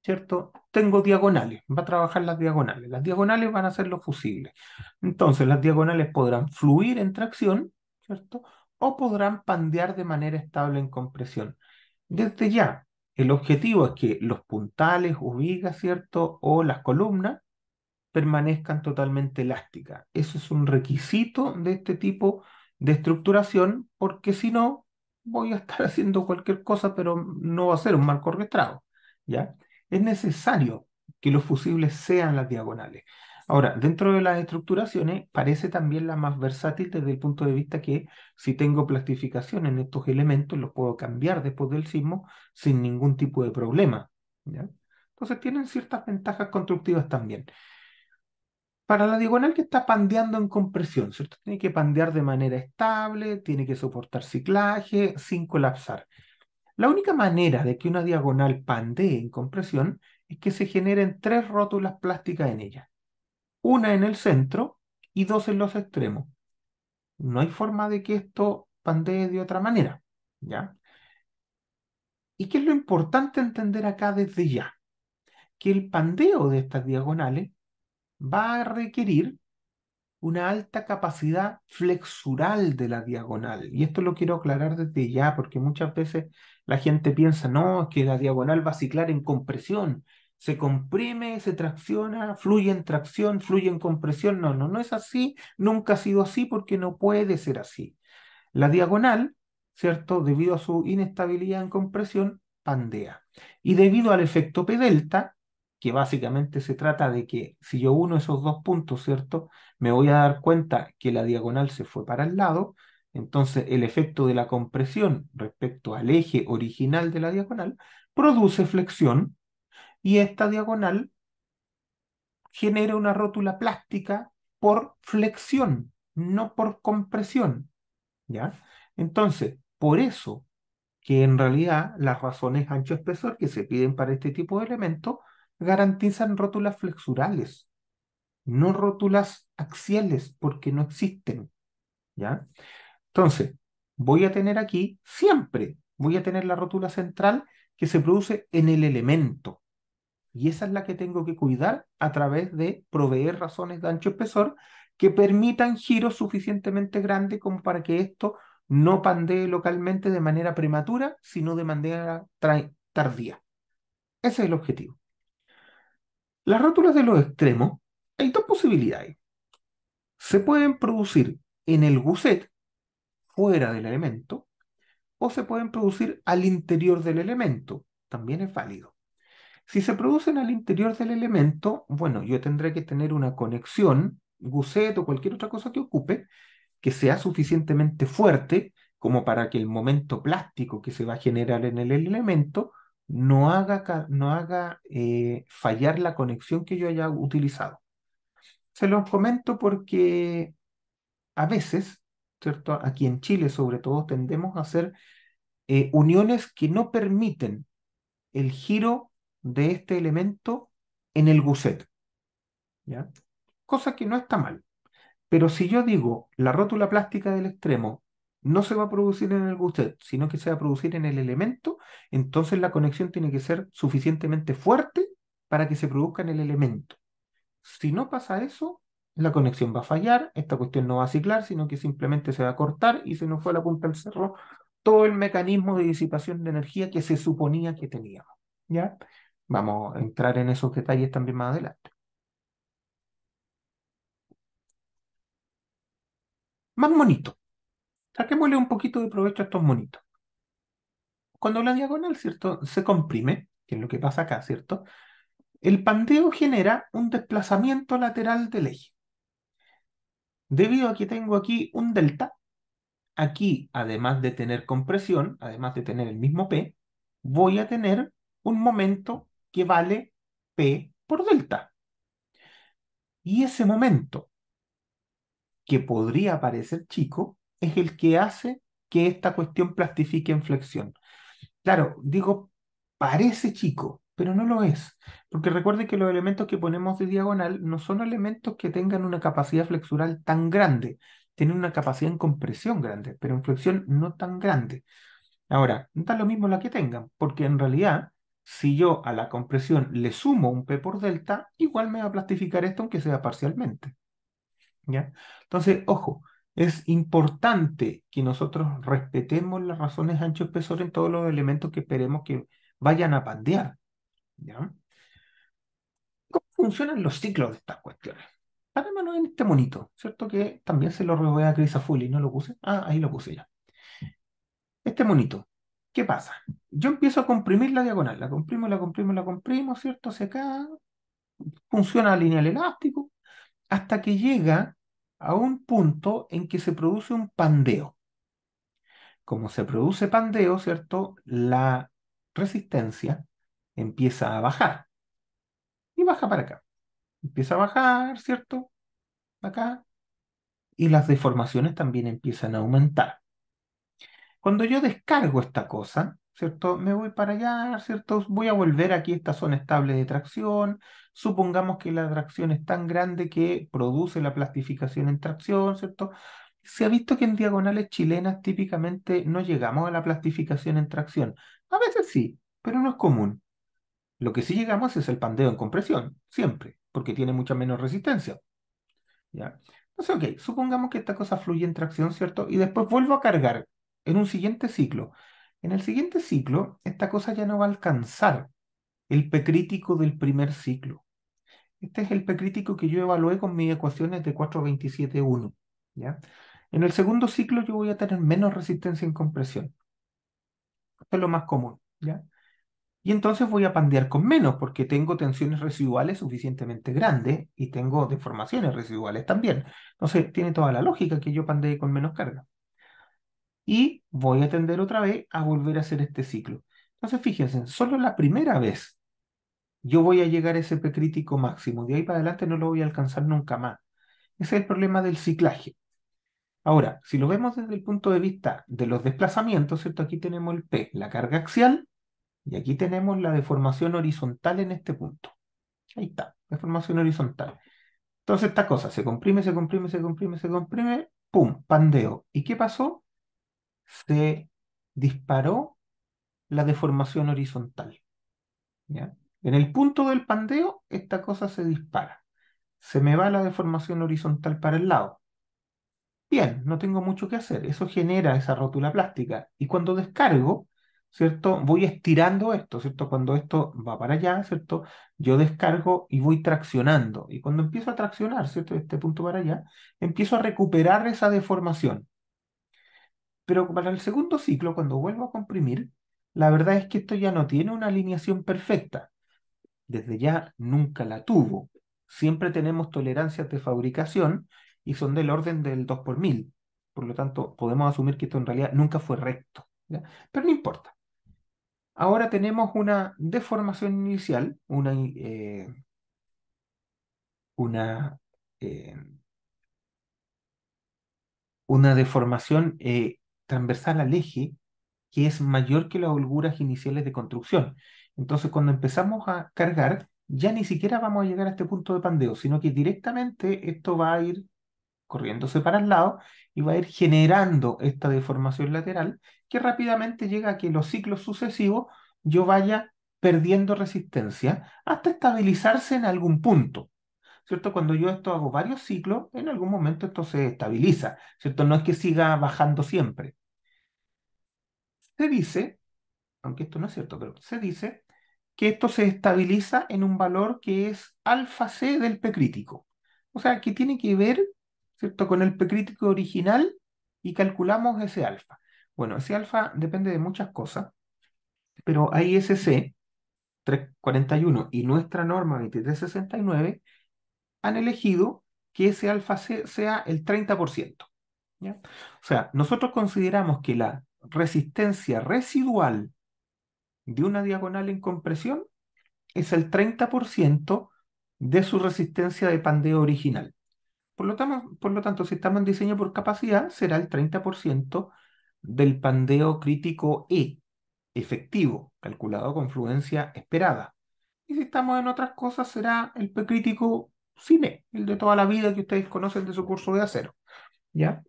¿cierto? Tengo diagonales, va a trabajar las diagonales. Las diagonales van a ser los fusibles. Entonces, las diagonales podrán fluir en tracción, ¿cierto? O podrán pandear de manera estable en compresión. Desde ya, el objetivo es que los puntales, vigas, ¿cierto? O las columnas permanezcan totalmente elásticas. Eso es un requisito de este tipo de estructuración, porque si no, voy a estar haciendo cualquier cosa, pero no va a ser un marco orquestado. ¿ya? Es necesario que los fusibles sean las diagonales. Ahora, dentro de las estructuraciones, parece también la más versátil desde el punto de vista que si tengo plastificación en estos elementos, los puedo cambiar después del sismo sin ningún tipo de problema. Entonces tienen ciertas ventajas constructivas también para la diagonal que está pandeando en compresión, ¿cierto? Tiene que pandear de manera estable, tiene que soportar ciclaje sin colapsar. La única manera de que una diagonal pandee en compresión es que se generen tres rótulas plásticas en ella. Una en el centro y dos en los extremos. No hay forma de que esto pandee de otra manera, ¿ya? ¿Y qué es lo importante entender acá desde ya? Que el pandeo de estas diagonales va a requerir una alta capacidad flexural de la diagonal. Y esto lo quiero aclarar desde ya, porque muchas veces la gente piensa, no, es que la diagonal va a ciclar en compresión, se comprime, se tracciona, fluye en tracción, fluye en compresión. No, no, no es así, nunca ha sido así porque no puede ser así. La diagonal, ¿cierto? Debido a su inestabilidad en compresión, pandea. Y debido al efecto P delta, que básicamente se trata de que si yo uno esos dos puntos, ¿cierto? Me voy a dar cuenta que la diagonal se fue para el lado, entonces el efecto de la compresión respecto al eje original de la diagonal produce flexión y esta diagonal genera una rótula plástica por flexión, no por compresión, ¿ya? Entonces, por eso que en realidad las razones ancho-espesor que se piden para este tipo de elementos garantizan rótulas flexurales, no rótulas axiales, porque no existen. ¿Ya? Entonces, voy a tener aquí siempre, voy a tener la rótula central que se produce en el elemento. Y esa es la que tengo que cuidar a través de proveer razones de ancho espesor que permitan giros suficientemente grandes como para que esto no pandee localmente de manera prematura, sino de manera tardía. Ese es el objetivo. Las rótulas de los extremos, hay dos posibilidades. Se pueden producir en el guset, fuera del elemento, o se pueden producir al interior del elemento, también es válido. Si se producen al interior del elemento, bueno, yo tendré que tener una conexión, guset o cualquier otra cosa que ocupe, que sea suficientemente fuerte como para que el momento plástico que se va a generar en el elemento no haga, no haga eh, fallar la conexión que yo haya utilizado. Se los comento porque a veces, ¿cierto? Aquí en Chile sobre todo tendemos a hacer eh, uniones que no permiten el giro de este elemento en el guset. ¿ya? Cosa que no está mal. Pero si yo digo la rótula plástica del extremo no se va a producir en el gusset, sino que se va a producir en el elemento, entonces la conexión tiene que ser suficientemente fuerte para que se produzca en el elemento. Si no pasa eso, la conexión va a fallar, esta cuestión no va a ciclar, sino que simplemente se va a cortar y se nos fue a la punta del cerro todo el mecanismo de disipación de energía que se suponía que teníamos. ¿ya? Vamos a entrar en esos detalles también más adelante. Más bonito saquémosle un poquito de provecho a estos monitos. Cuando la diagonal, ¿cierto? Se comprime, que es lo que pasa acá, ¿cierto? El pandeo genera un desplazamiento lateral del eje. Debido a que tengo aquí un delta, aquí, además de tener compresión, además de tener el mismo P, voy a tener un momento que vale P por delta. Y ese momento, que podría parecer chico, es el que hace que esta cuestión plastifique en flexión. Claro, digo, parece chico, pero no lo es, porque recuerde que los elementos que ponemos de diagonal no son elementos que tengan una capacidad flexural tan grande, tienen una capacidad en compresión grande, pero en flexión no tan grande. Ahora, no está lo mismo la que tengan, porque en realidad, si yo a la compresión le sumo un P por delta, igual me va a plastificar esto, aunque sea parcialmente. ¿Ya? Entonces, ojo, es importante que nosotros respetemos las razones ancho espesor en todos los elementos que esperemos que vayan a pandear. ¿Cómo funcionan los ciclos de estas cuestiones? Parémonos en este monito, ¿cierto? Que también se lo robé a Chris y ¿no lo puse? Ah, ahí lo puse ya. Este monito, ¿qué pasa? Yo empiezo a comprimir la diagonal, la comprimo, la comprimo, la comprimo, ¿cierto? Se acá, funciona lineal elástico, hasta que llega a un punto en que se produce un pandeo. Como se produce pandeo, ¿cierto? La resistencia empieza a bajar. Y baja para acá. Empieza a bajar, ¿cierto? Acá. Y las deformaciones también empiezan a aumentar. Cuando yo descargo esta cosa, ¿cierto? Me voy para allá, ¿cierto? Voy a volver aquí a esta zona estable de tracción. Supongamos que la tracción es tan grande que produce la plastificación en tracción, ¿cierto? Se ha visto que en diagonales chilenas típicamente no llegamos a la plastificación en tracción. A veces sí, pero no es común. Lo que sí llegamos es el pandeo en compresión, siempre, porque tiene mucha menos resistencia. ¿Ya? Entonces, ok, supongamos que esta cosa fluye en tracción, ¿cierto? Y después vuelvo a cargar en un siguiente ciclo. En el siguiente ciclo, esta cosa ya no va a alcanzar el P crítico del primer ciclo. Este es el P crítico que yo evalué con mis ecuaciones de 427.1. ¿ya? En el segundo ciclo yo voy a tener menos resistencia en compresión. Esto es lo más común. ¿ya? Y entonces voy a pandear con menos porque tengo tensiones residuales suficientemente grandes y tengo deformaciones residuales también. Entonces tiene toda la lógica que yo pandee con menos carga y voy a tender otra vez a volver a hacer este ciclo. Entonces, fíjense, solo la primera vez yo voy a llegar a ese P crítico máximo, de ahí para adelante no lo voy a alcanzar nunca más. Ese es el problema del ciclaje. Ahora, si lo vemos desde el punto de vista de los desplazamientos, ¿cierto? Aquí tenemos el P, la carga axial, y aquí tenemos la deformación horizontal en este punto. Ahí está, deformación horizontal. Entonces esta cosa se comprime, se comprime, se comprime, se comprime, ¡pum! Pandeo. ¿Y qué pasó? se disparó la deformación horizontal. En el punto del pandeo, esta cosa se dispara. Se me va la deformación horizontal para el lado. Bien, no tengo mucho que hacer. Eso genera esa rótula plástica. Y cuando descargo, ¿cierto? Voy estirando esto, ¿cierto? Cuando esto va para allá, ¿cierto? Yo descargo y voy traccionando. Y cuando empiezo a traccionar, ¿cierto? Este punto para allá, empiezo a recuperar esa deformación. Pero para el segundo ciclo, cuando vuelvo a comprimir, la verdad es que esto ya no tiene una alineación perfecta. Desde ya nunca la tuvo. Siempre tenemos tolerancias de fabricación y son del orden del 2 por 1000. Por lo tanto, podemos asumir que esto en realidad nunca fue recto. Pero no importa. Ahora tenemos una deformación inicial, una, eh, una, eh, una deformación eh, transversal al eje que es mayor que las holguras iniciales de construcción. Entonces, cuando empezamos a cargar, ya ni siquiera vamos a llegar a este punto de pandeo, sino que directamente esto va a ir corriéndose para el lado y va a ir generando esta deformación lateral que rápidamente llega a que los ciclos sucesivos yo vaya perdiendo resistencia hasta estabilizarse en algún punto. ¿cierto? Cuando yo esto hago varios ciclos, en algún momento esto se estabiliza, ¿cierto? No es que siga bajando siempre. Se dice, aunque esto no es cierto, pero se dice que esto se estabiliza en un valor que es alfa C del P crítico. O sea, que tiene que ver, ¿cierto?, con el P crítico original y calculamos ese alfa. Bueno, ese alfa depende de muchas cosas, pero ahí ese C, 341 y nuestra norma 2369 han elegido que ese alfa sea el 30%. O sea, nosotros consideramos que la resistencia residual de una diagonal en compresión es el 30% de su resistencia de pandeo original. Por lo, tanto, por lo tanto, si estamos en diseño por capacidad, será el 30% del pandeo crítico E, efectivo, calculado con fluencia esperada. Y si estamos en otras cosas, será el P crítico cine, el de toda la vida que ustedes conocen de su curso de acero. ¿Ya?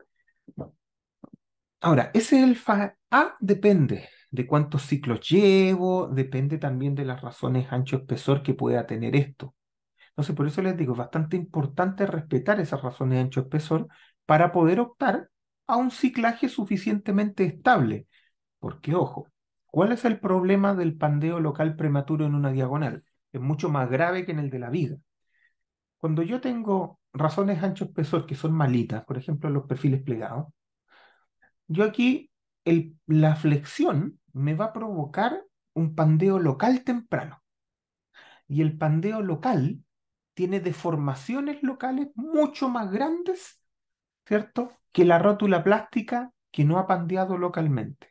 Ahora, ese alfa A depende de cuántos ciclos llevo, depende también de las razones ancho-espesor que pueda tener esto. sé, por eso les digo, es bastante importante respetar esas razones ancho-espesor para poder optar a un ciclaje suficientemente estable. Porque, ojo, ¿cuál es el problema del pandeo local prematuro en una diagonal? Es mucho más grave que en el de la viga. Cuando yo tengo razones ancho espesor que son malitas, por ejemplo, los perfiles plegados, yo aquí la flexión me va a provocar un pandeo local temprano. Y el pandeo local tiene deformaciones locales mucho más grandes, ¿cierto? Que la rótula plástica que no ha pandeado localmente.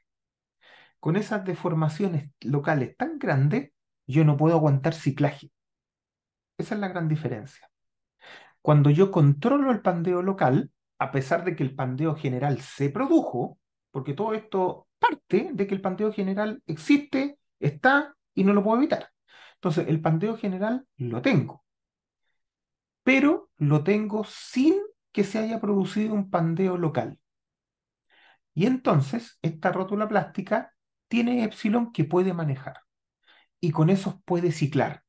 Con esas deformaciones locales tan grandes, yo no puedo aguantar ciclaje. Esa es la gran diferencia. Cuando yo controlo el pandeo local, a pesar de que el pandeo general se produjo, porque todo esto parte de que el pandeo general existe, está y no lo puedo evitar. Entonces, el pandeo general lo tengo, pero lo tengo sin que se haya producido un pandeo local. Y entonces, esta rótula plástica tiene epsilon que puede manejar y con eso puede ciclar.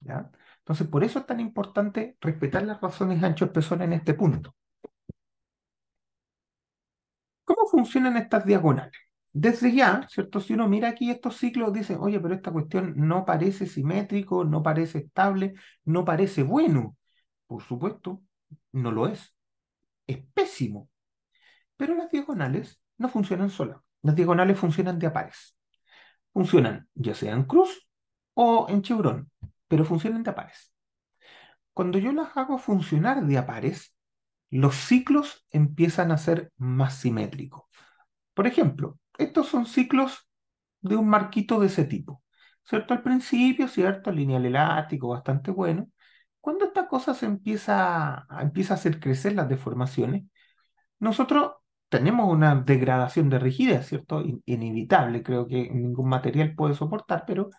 ¿ya? Entonces, por eso es tan importante respetar las razones de ancho espesor en este punto. ¿Cómo funcionan estas diagonales? Desde ya, ¿cierto? Si uno mira aquí estos ciclos, dice, oye, pero esta cuestión no parece simétrico, no parece estable, no parece bueno. Por supuesto, no lo es. Es pésimo. Pero las diagonales no funcionan solas. Las diagonales funcionan de a Funcionan ya sea en cruz o en chevrón pero funcionan de a pares. Cuando yo las hago funcionar de a pares, los ciclos empiezan a ser más simétricos. Por ejemplo, estos son ciclos de un marquito de ese tipo. ¿Cierto? Al principio, ¿cierto? Lineal elástico, bastante bueno. Cuando esta cosa se empieza, empieza a hacer crecer las deformaciones, nosotros tenemos una degradación de rigidez, ¿cierto? inevitable, creo que ningún material puede soportar, pero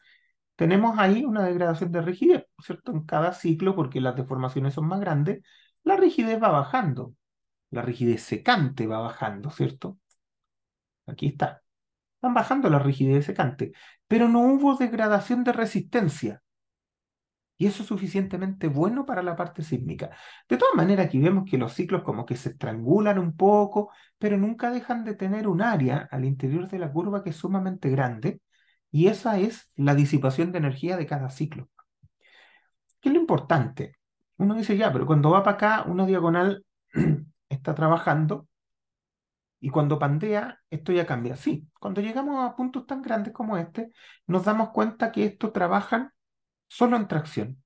tenemos ahí una degradación de rigidez, ¿cierto? En cada ciclo, porque las deformaciones son más grandes, la rigidez va bajando, la rigidez secante va bajando, ¿cierto? Aquí está. Van bajando la rigidez secante, pero no hubo degradación de resistencia. Y eso es suficientemente bueno para la parte sísmica. De todas maneras, aquí vemos que los ciclos como que se estrangulan un poco, pero nunca dejan de tener un área al interior de la curva que es sumamente grande y esa es la disipación de energía de cada ciclo. ¿Qué es lo importante? Uno dice, ya, pero cuando va para acá, una diagonal está trabajando y cuando pandea, esto ya cambia. Sí, cuando llegamos a puntos tan grandes como este, nos damos cuenta que estos trabajan solo en tracción.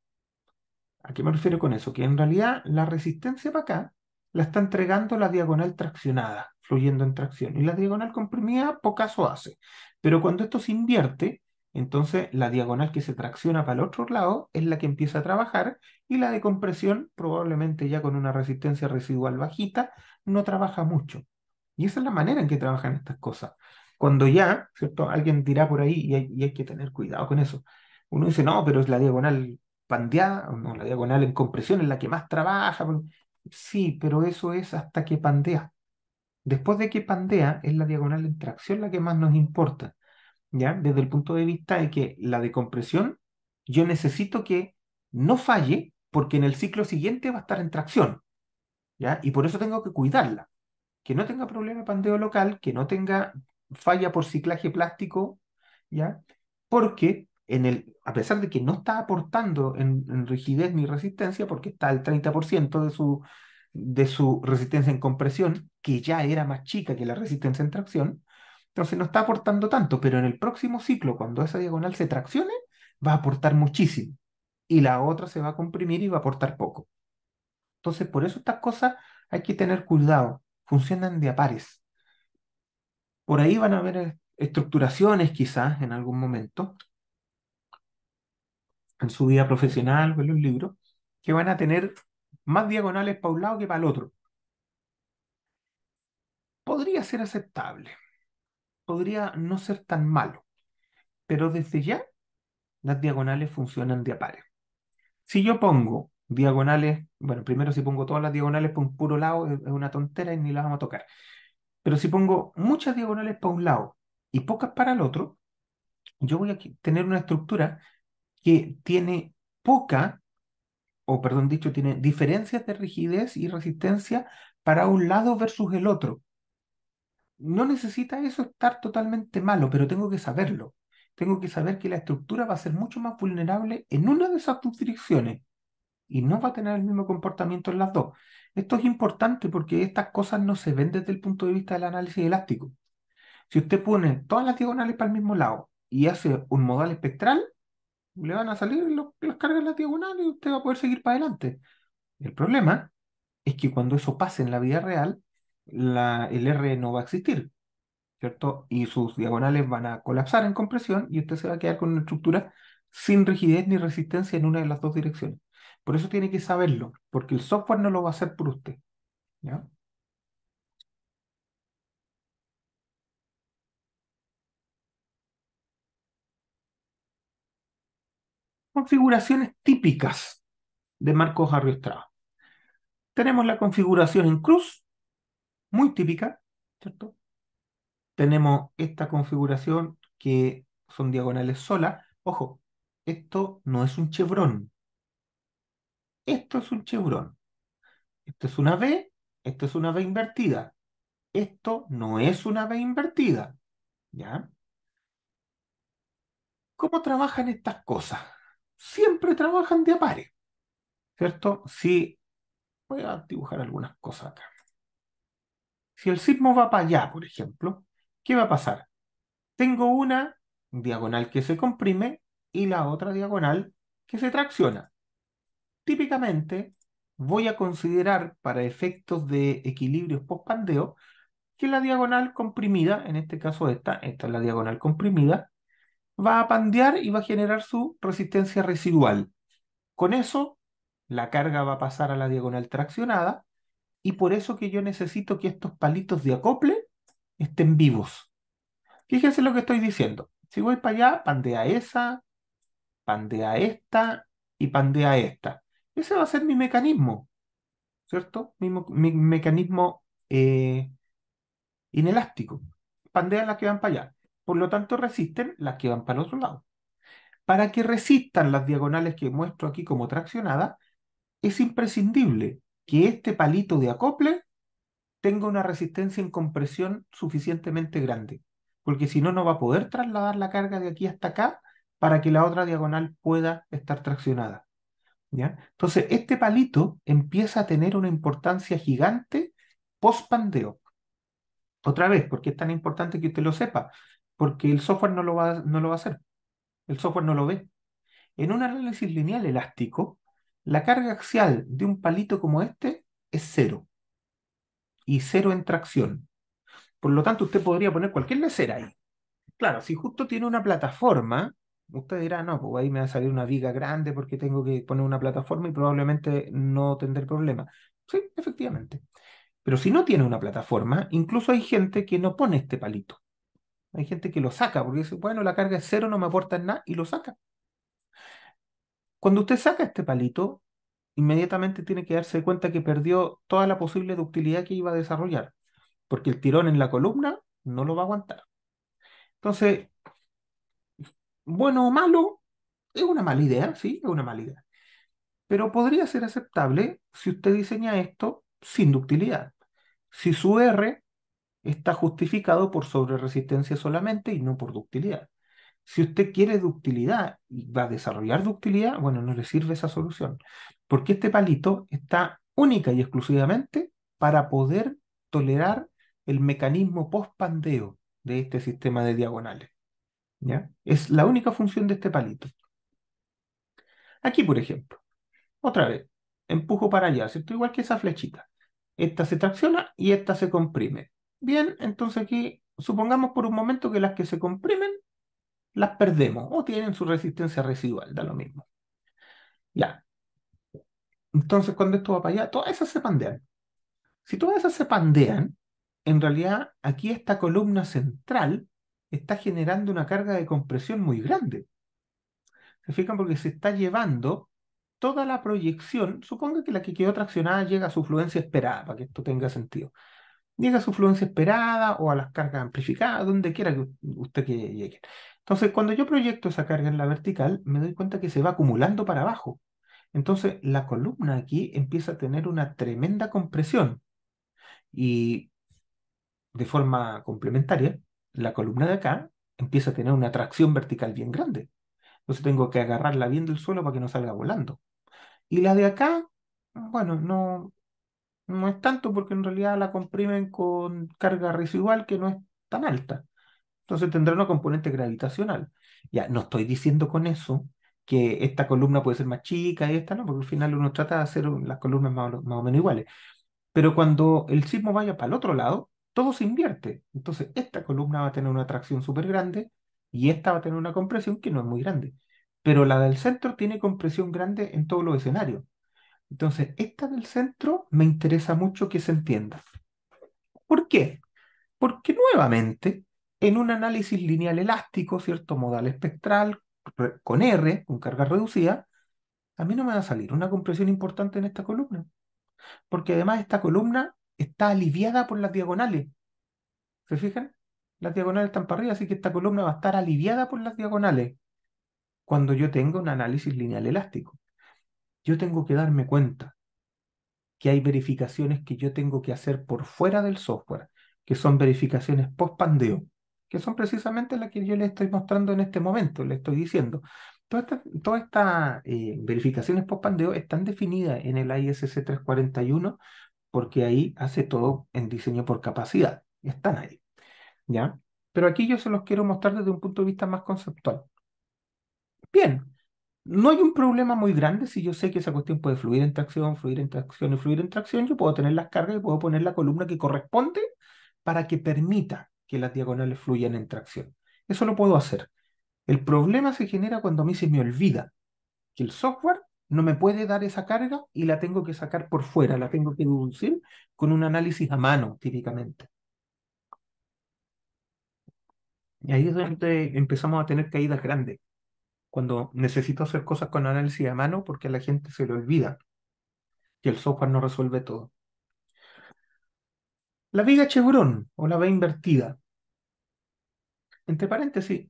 ¿A qué me refiero con eso? Que en realidad la resistencia para acá la está entregando la diagonal traccionada, fluyendo en tracción, y la diagonal comprimida pocaso hace. Pero cuando esto se invierte, entonces la diagonal que se tracciona para el otro lado es la que empieza a trabajar y la de compresión, probablemente ya con una resistencia residual bajita, no trabaja mucho. Y esa es la manera en que trabajan estas cosas. Cuando ya, ¿cierto? Alguien dirá por ahí y hay, que tener cuidado con eso. Uno dice, no, pero es la diagonal pandeada, no, la diagonal en compresión es la que más trabaja. Sí, pero eso es hasta que pandea. Después de que pandea, es la diagonal en tracción la que más nos importa, ¿ya? Desde el punto de vista de que la de compresión yo necesito que no falle, porque en el ciclo siguiente va a estar en tracción, ¿ya? Y por eso tengo que cuidarla, que no tenga problema de pandeo local, que no tenga falla por ciclaje plástico, ¿ya? Porque en el, a pesar de que no está aportando en, en rigidez ni resistencia, porque está al 30% de su de su resistencia en compresión, que ya era más chica que la resistencia en tracción, entonces no está aportando tanto, pero en el próximo ciclo, cuando esa diagonal se traccione, va a aportar muchísimo y la otra se va a comprimir y va a aportar poco. Entonces, por eso estas cosas hay que tener cuidado, funcionan de a pares. Por ahí van a haber estructuraciones quizás en algún momento, en su vida profesional o en los libros, que van a tener más diagonales para un lado que para el otro. Podría ser aceptable, podría no ser tan malo, pero desde ya las diagonales funcionan de a Si yo pongo diagonales, bueno, primero si pongo todas las diagonales por un puro lado es una tontera y ni las vamos a tocar, pero si pongo muchas diagonales para un lado y pocas para el otro, yo voy a tener una estructura que tiene poca o perdón dicho, tiene diferencias de rigidez y resistencia para un lado versus el otro. No necesita eso estar totalmente malo, pero tengo que saberlo. Tengo que saber que la estructura va a ser mucho más vulnerable en una de esas dos direcciones y no va a tener el mismo comportamiento en las dos. Esto es importante porque estas cosas no se ven desde el punto de vista del análisis elástico. Si usted pone todas las diagonales para el mismo lado y hace un modal espectral, le van a salir las cargas la diagonal y usted va a poder seguir para adelante. El problema es que cuando eso pase en la vida real, la, el R no va a existir, ¿cierto? Y sus diagonales van a colapsar en compresión y usted se va a quedar con una estructura sin rigidez ni resistencia en una de las dos direcciones. Por eso tiene que saberlo, porque el software no lo va a hacer por usted. ¿ya? configuraciones típicas de Marcos Arriostrado. Tenemos la configuración en cruz, muy típica, ¿cierto? Tenemos esta configuración que son diagonales solas. Ojo, esto no es un chevrón. Esto es un chevrón. Esto es una V, esto es una V invertida. Esto no es una V invertida. ¿Ya? ¿Cómo trabajan estas cosas? siempre trabajan de a ¿Cierto? Si voy a dibujar algunas cosas acá. Si el sismo va para allá, por ejemplo, ¿qué va a pasar? Tengo una diagonal que se comprime y la otra diagonal que se tracciona. Típicamente voy a considerar para efectos de equilibrios post-pandeo que la diagonal comprimida, en este caso esta, esta es la diagonal comprimida, va a pandear y va a generar su resistencia residual. Con eso, la carga va a pasar a la diagonal traccionada y por eso que yo necesito que estos palitos de acople estén vivos. Fíjense lo que estoy diciendo. Si voy para allá, pandea esa, pandea esta y pandea esta. Ese va a ser mi mecanismo, ¿cierto? Mi, mecanismo eh, inelástico. Pandea las que van para allá. Por lo tanto, resisten las que van para el otro lado. Para que resistan las diagonales que muestro aquí como traccionadas, es imprescindible que este palito de acople tenga una resistencia en compresión suficientemente grande, porque si no, no va a poder trasladar la carga de aquí hasta acá para que la otra diagonal pueda estar traccionada. ¿ya? Entonces, este palito empieza a tener una importancia gigante post-pandeo. Otra vez, porque es tan importante que usted lo sepa, porque el software no lo va, no lo va a hacer. El software no lo ve. En un análisis lineal elástico, la carga axial de un palito como este es cero. Y cero en tracción. Por lo tanto, usted podría poner cualquier lecera ahí. Claro, si justo tiene una plataforma, usted dirá, no, pues ahí me va a salir una viga grande porque tengo que poner una plataforma y probablemente no tendré problema. Sí, efectivamente. Pero si no tiene una plataforma, incluso hay gente que no pone este palito. Hay gente que lo saca porque dice, bueno, la carga es cero, no me aporta nada y lo saca. Cuando usted saca este palito, inmediatamente tiene que darse cuenta que perdió toda la posible ductilidad que iba a desarrollar, porque el tirón en la columna no lo va a aguantar. Entonces, bueno o malo, es una mala idea, sí, es una mala idea. Pero podría ser aceptable si usted diseña esto sin ductilidad. Si su R está justificado por sobre resistencia solamente y no por ductilidad. Si usted quiere ductilidad y va a desarrollar ductilidad, bueno, no le sirve esa solución, porque este palito está única y exclusivamente para poder tolerar el mecanismo post-pandeo de este sistema de diagonales. ¿ya? Es la única función de este palito. Aquí, por ejemplo, otra vez, empujo para allá, ¿cierto? Igual que esa flechita. Esta se tracciona y esta se comprime. Bien, entonces aquí supongamos por un momento que las que se comprimen las perdemos o tienen su resistencia residual, da lo mismo. Ya. Entonces cuando esto va para allá, todas esas se pandean. Si todas esas se pandean, en realidad aquí esta columna central está generando una carga de compresión muy grande. ¿Se fijan? Porque se está llevando toda la proyección, suponga que la que quedó traccionada llega a su fluencia esperada, para que esto tenga sentido llega a su fluencia esperada o a las cargas amplificadas, donde quiera que usted que llegue. Entonces, cuando yo proyecto esa carga en la vertical, me doy cuenta que se va acumulando para abajo. Entonces, la columna aquí empieza a tener una tremenda compresión. Y de forma complementaria, la columna de acá empieza a tener una tracción vertical bien grande. Entonces tengo que agarrarla bien del suelo para que no salga volando. Y la de acá, bueno, no, no es tanto porque en realidad la comprimen con carga residual que no es tan alta. Entonces tendrá una componente gravitacional. Ya, no estoy diciendo con eso que esta columna puede ser más chica y esta no, porque al final uno trata de hacer las columnas más, más o menos iguales. Pero cuando el sismo vaya para el otro lado, todo se invierte. Entonces esta columna va a tener una tracción súper grande y esta va a tener una compresión que no es muy grande. Pero la del centro tiene compresión grande en todos los escenarios. Entonces, esta del centro me interesa mucho que se entienda. ¿Por qué? Porque nuevamente, en un análisis lineal elástico, ¿cierto? Modal espectral, con R, con carga reducida, a mí no me va a salir una compresión importante en esta columna. Porque además esta columna está aliviada por las diagonales. ¿Se fijan? Las diagonales están para arriba, así que esta columna va a estar aliviada por las diagonales cuando yo tenga un análisis lineal elástico yo tengo que darme cuenta que hay verificaciones que yo tengo que hacer por fuera del software, que son verificaciones post-pandeo, que son precisamente las que yo le estoy mostrando en este momento, le estoy diciendo. Todas estas toda esta, eh, verificaciones post-pandeo están definidas en el ISC 341 porque ahí hace todo en diseño por capacidad. Están ahí. ¿Ya? Pero aquí yo se los quiero mostrar desde un punto de vista más conceptual. Bien, no hay un problema muy grande si yo sé que esa cuestión puede fluir en tracción, fluir en tracción y fluir en tracción. Yo puedo tener las cargas y puedo poner la columna que corresponde para que permita que las diagonales fluyan en tracción. Eso lo puedo hacer. El problema se genera cuando a mí se me olvida que el software no me puede dar esa carga y la tengo que sacar por fuera, la tengo que deducir con un análisis a mano, típicamente. Y ahí es donde empezamos a tener caídas grandes cuando necesito hacer cosas con análisis a mano porque a la gente se le olvida que el software no resuelve todo. La viga Chevron o la viga invertida. Entre paréntesis,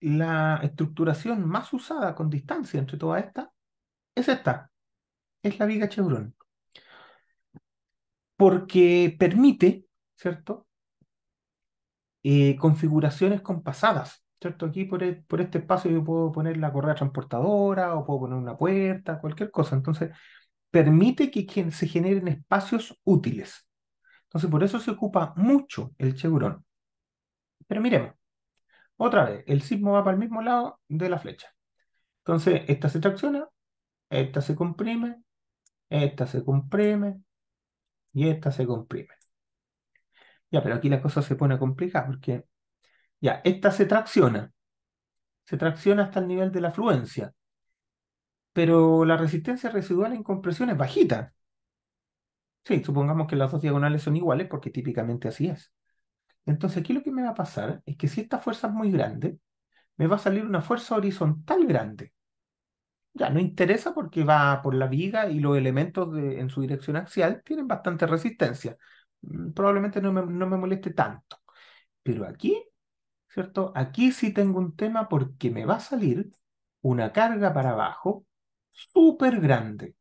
la estructuración más usada con distancia entre todas estas es esta, es la viga Chevron. Porque permite, ¿cierto? Eh, configuraciones compasadas ¿cierto? Aquí e, por, este espacio yo puedo poner la correa transportadora o puedo poner una puerta, cualquier cosa. Entonces, permite que se generen espacios útiles. Entonces, por eso se ocupa mucho el cheburón Pero miremos, otra vez, el sismo va para el mismo lado de la flecha. Entonces, esta se tracciona, esta se comprime, esta se comprime y esta se comprime. Ya, pero aquí la cosa se pone complicada porque ya, esta se tracciona, se tracciona hasta el nivel de la fluencia, pero la resistencia residual en compresión es bajita. Sí, supongamos que las dos diagonales son iguales porque típicamente así es. Entonces aquí lo que me va a pasar es que si esta fuerza es muy grande, me va a salir una fuerza horizontal grande. Ya no interesa porque va por la viga y los elementos en su dirección axial tienen bastante resistencia. Mm, probablemente no me, no me moleste tanto. Pero aquí Aquí sí tengo un tema porque me va a salir una carga para abajo súper grande.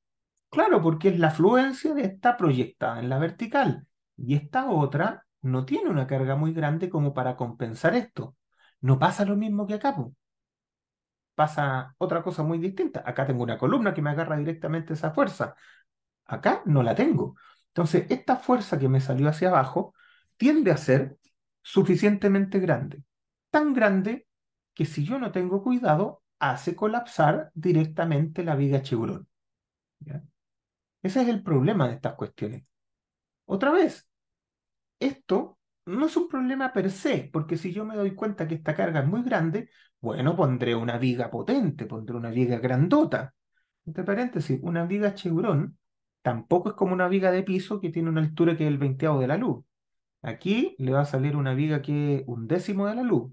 Claro, porque es la fluencia de esta proyectada en la vertical y esta otra no tiene una carga muy grande como para compensar esto. No pasa lo mismo que acá. Pasa otra cosa muy distinta. Acá tengo una columna que me agarra directamente esa fuerza. Acá no la tengo. Entonces, esta fuerza que me salió hacia abajo tiende a ser suficientemente grande tan grande que si yo no tengo cuidado, hace colapsar directamente la viga chigurón. Ese es el problema de estas cuestiones. Otra vez, esto no es un problema per se, porque si yo me doy cuenta que esta carga es muy grande, bueno, pondré una viga potente, pondré una viga grandota. Entre paréntesis, una viga cheburón tampoco es como una viga de piso que tiene una altura que es el veinteavo de la luz. Aquí le va a salir una viga que es un décimo de la luz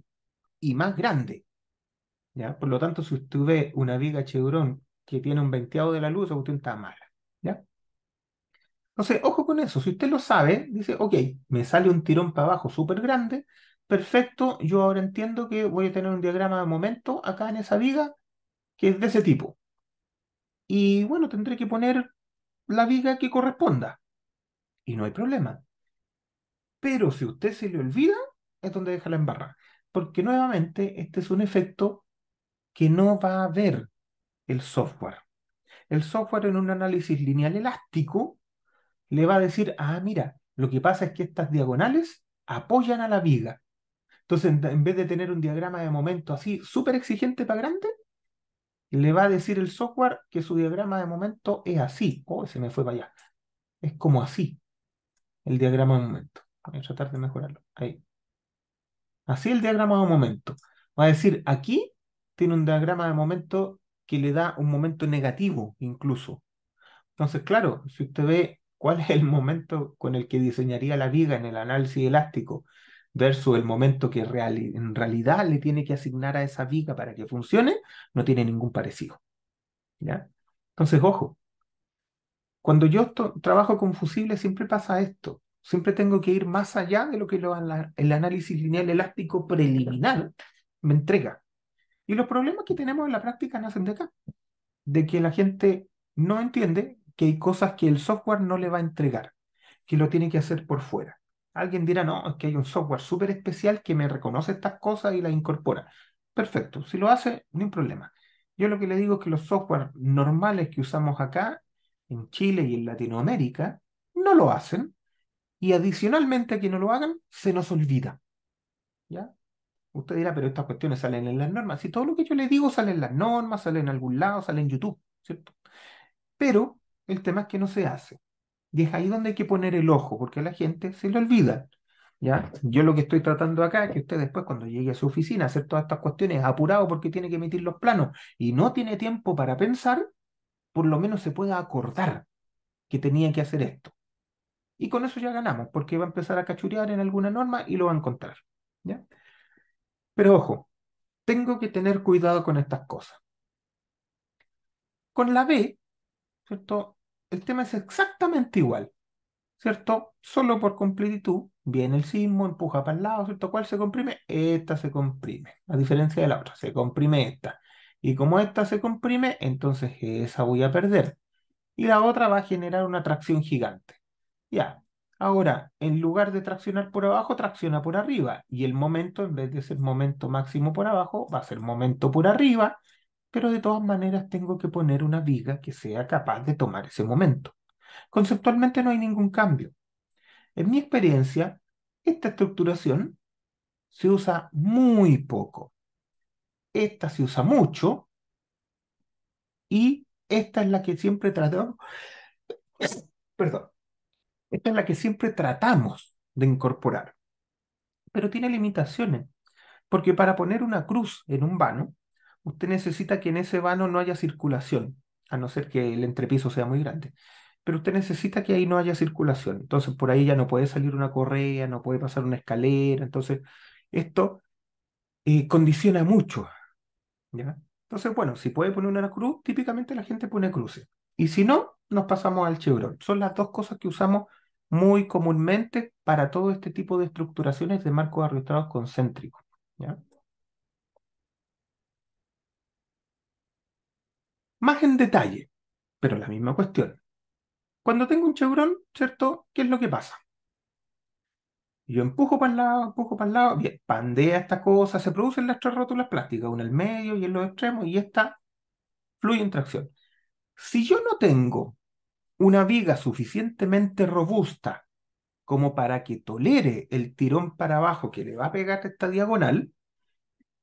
y más grande. ¿ya? Por lo tanto, si usted ve una viga Chevron que tiene un venteado de la luz, usted está mala. ¿ya? Entonces, ojo con eso. Si usted lo sabe, dice, ok, me sale un tirón para abajo súper grande, perfecto, yo ahora entiendo que voy a tener un diagrama de momento acá en esa viga que es de ese tipo. Y bueno, tendré que poner la viga que corresponda. Y no hay problema. Pero si usted se le olvida, es donde deja la embarrada porque nuevamente este es un efecto que no va a ver el software. El software en un análisis lineal elástico le va a decir, ah, mira, lo que pasa es que estas diagonales apoyan a la viga. Entonces, en vez de tener un diagrama de momento así súper exigente para grande, le va a decir el software que su diagrama de momento es así. Oh, se me fue para allá. Es como así el diagrama de momento. Voy a tratar de mejorarlo. Ahí. Así el diagrama de momento. Va a decir, aquí tiene un diagrama de momento que le da un momento negativo incluso. Entonces, claro, si usted ve cuál es el momento con el que diseñaría la viga en el análisis elástico versus el momento que en realidad le tiene que asignar a esa viga para que funcione, no tiene ningún parecido. ¿Ya? Entonces, ojo, cuando yo trabajo con fusibles siempre pasa esto. Siempre tengo que ir más allá de lo que el análisis lineal elástico preliminar me entrega. Y los problemas que tenemos en la práctica nacen de acá, de que la gente no entiende que hay cosas que el software no le va a entregar, que lo tiene que hacer por fuera. Alguien dirá, no, es que hay un software súper especial que me reconoce estas cosas y las incorpora. Perfecto, si lo hace, no hay problema. Yo lo que le digo es que los software normales que usamos acá, en Chile y en Latinoamérica, no lo hacen y adicionalmente a que no lo hagan, se nos olvida. ¿Ya? Usted dirá, pero estas cuestiones salen en las normas. Y todo lo que yo le digo sale en las normas, sale en algún lado, sale en YouTube, ¿cierto? Pero el tema es que no se hace. Y es ahí donde hay que poner el ojo, porque a la gente se le olvida. ¿Ya? Yo lo que estoy tratando acá es que usted después cuando llegue a su oficina a hacer todas estas cuestiones apurado porque tiene que emitir los planos y no tiene tiempo para pensar, por lo menos se pueda acordar que tenía que hacer esto. Y con eso ya ganamos, porque va a empezar a cachurear en alguna norma y lo va a encontrar. Pero ojo, tengo que tener cuidado con estas cosas. Con la B, ¿cierto? El tema es exactamente igual, ¿cierto? Solo por completitud, viene el sismo, empuja para el lado, ¿cierto? ¿Cuál se comprime? Esta se comprime, a diferencia de la otra, se comprime esta. Y como esta se comprime, entonces esa voy a perder. Y la otra va a generar una tracción gigante. Ya. Ahora, en lugar de traccionar por abajo, tracciona por arriba. Y el momento, en vez de ser momento máximo por abajo, va a ser momento por arriba. Pero de todas maneras tengo que poner una viga que sea capaz de tomar ese momento. Conceptualmente no hay ningún cambio. En mi experiencia, esta estructuración se usa muy poco. Esta se usa mucho. Y esta es la que siempre tratamos. Perdón esta es la que siempre tratamos de incorporar, pero tiene limitaciones, porque para poner una cruz en un vano, usted necesita que en ese vano no haya circulación, a no ser que el entrepiso sea muy grande. Pero usted necesita que ahí no haya circulación. Entonces, por ahí ya no puede salir una correa, no puede pasar una escalera. Entonces, esto eh, condiciona mucho. Entonces, bueno, si puede poner una cruz, típicamente la gente pone cruces. Y si no, nos pasamos al chevron. Son las dos cosas que usamos muy comúnmente para todo este tipo de estructuraciones de marcos arbitrados concéntricos. Más en detalle, pero la misma cuestión. Cuando tengo un chevron ¿cierto? ¿Qué es lo que pasa? Yo empujo para el lado, empujo para el lado, bien, pandea esta cosa, se producen las tres rótulas plásticas, una el medio y en los extremos, y esta fluye en tracción. Si yo no tengo una viga suficientemente robusta como para que tolere el tirón para abajo que le va a pegar esta diagonal,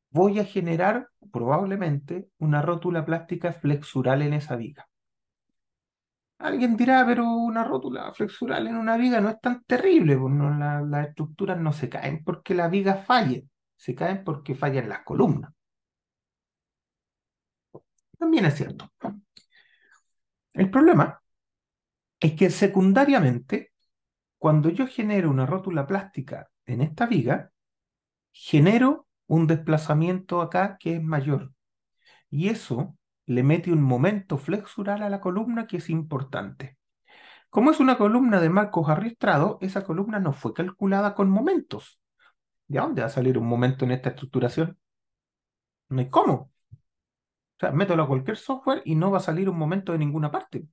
voy a generar probablemente una rótula plástica flexural en esa viga. Alguien dirá, pero una rótula flexural en una viga no es tan terrible, pues la, las estructuras no se caen porque la viga falle, se caen porque fallan las columnas. También es cierto. El problema es que secundariamente, cuando yo genero una rótula plástica en esta viga, genero un desplazamiento acá que es mayor. Y eso le mete un momento flexural a la columna que es importante. Como es una columna de marcos arrastrados, esa columna no fue calculada con momentos. ¿De dónde va a salir un momento en esta estructuración? No hay cómo. O sea, mételo a cualquier software y no va a salir un momento de ninguna parte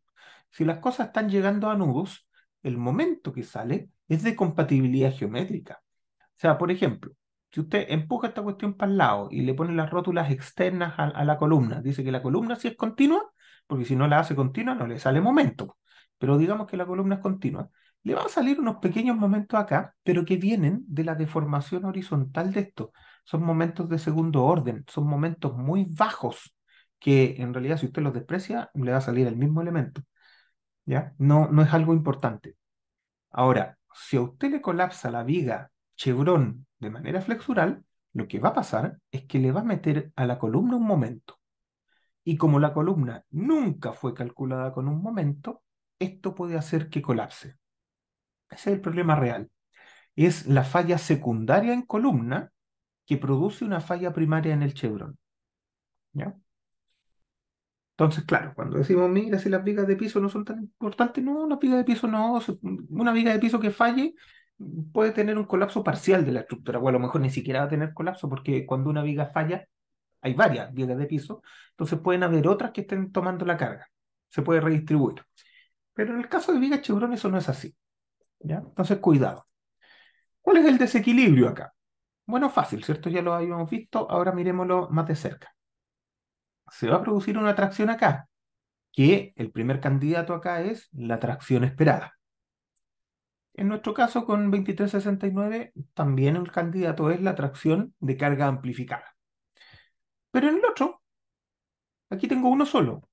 si las cosas están llegando a nudos, el momento que sale es de compatibilidad geométrica. O sea, por ejemplo, si usted empuja esta cuestión para el lado y le pone las rótulas externas a, la columna, dice que la columna sí es continua, porque si no la hace continua no le sale momento. Pero digamos que la columna es continua. Le van a salir unos pequeños momentos acá, pero que vienen de la deformación horizontal de esto. Son momentos de segundo orden, son momentos muy bajos, que en realidad si usted los desprecia, le va a salir el mismo elemento. ¿ya? No, no es algo importante. Ahora, si a usted le colapsa la viga Chevron de manera flexural, lo que va a pasar es que le va a meter a la columna un momento. Y como la columna nunca fue calculada con un momento, esto puede hacer que colapse. Ese es el problema real. Es la falla secundaria en columna que produce una falla primaria en el chevron. ¿Ya? Entonces, claro, cuando decimos, mira, si las vigas de piso no son tan importantes, no, una vigas de piso no, una viga de piso que falle mm, puede tener un colapso parcial de la estructura, o a lo mejor ni siquiera va a tener colapso, porque cuando una viga falla, hay varias vigas de piso, entonces pueden haber otras que estén tomando la carga, se puede redistribuir. Pero en el caso de vigas Chevron eso no es así. ¿ya? Entonces, cuidado. ¿Cuál es el desequilibrio acá? Bueno, fácil, ¿cierto? Ya lo habíamos visto, ahora miremoslo más de cerca se va a producir una atracción acá, que el primer candidato acá es la atracción esperada. En nuestro caso, con 2369, también el candidato es la atracción de carga amplificada. Pero en el otro, aquí tengo uno solo,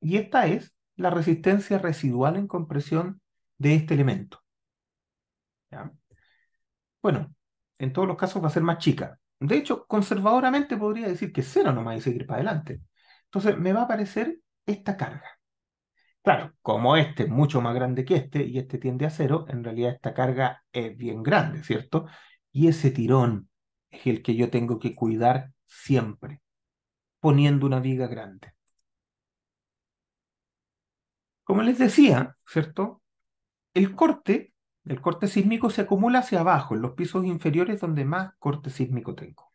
y esta es la resistencia residual en compresión de este elemento. Bueno, en todos los casos va a ser más chica. De hecho, conservadoramente podría decir que cero nomás y seguir para adelante. Entonces me va a aparecer esta carga. Claro, como este es mucho más grande que este y este tiende a cero, en realidad esta carga es bien grande, ¿cierto? Y ese tirón es el que yo tengo que cuidar siempre, poniendo una viga grande. Como les decía, ¿cierto? El corte, el corte sísmico se acumula hacia abajo, en los pisos inferiores donde más corte sísmico tengo.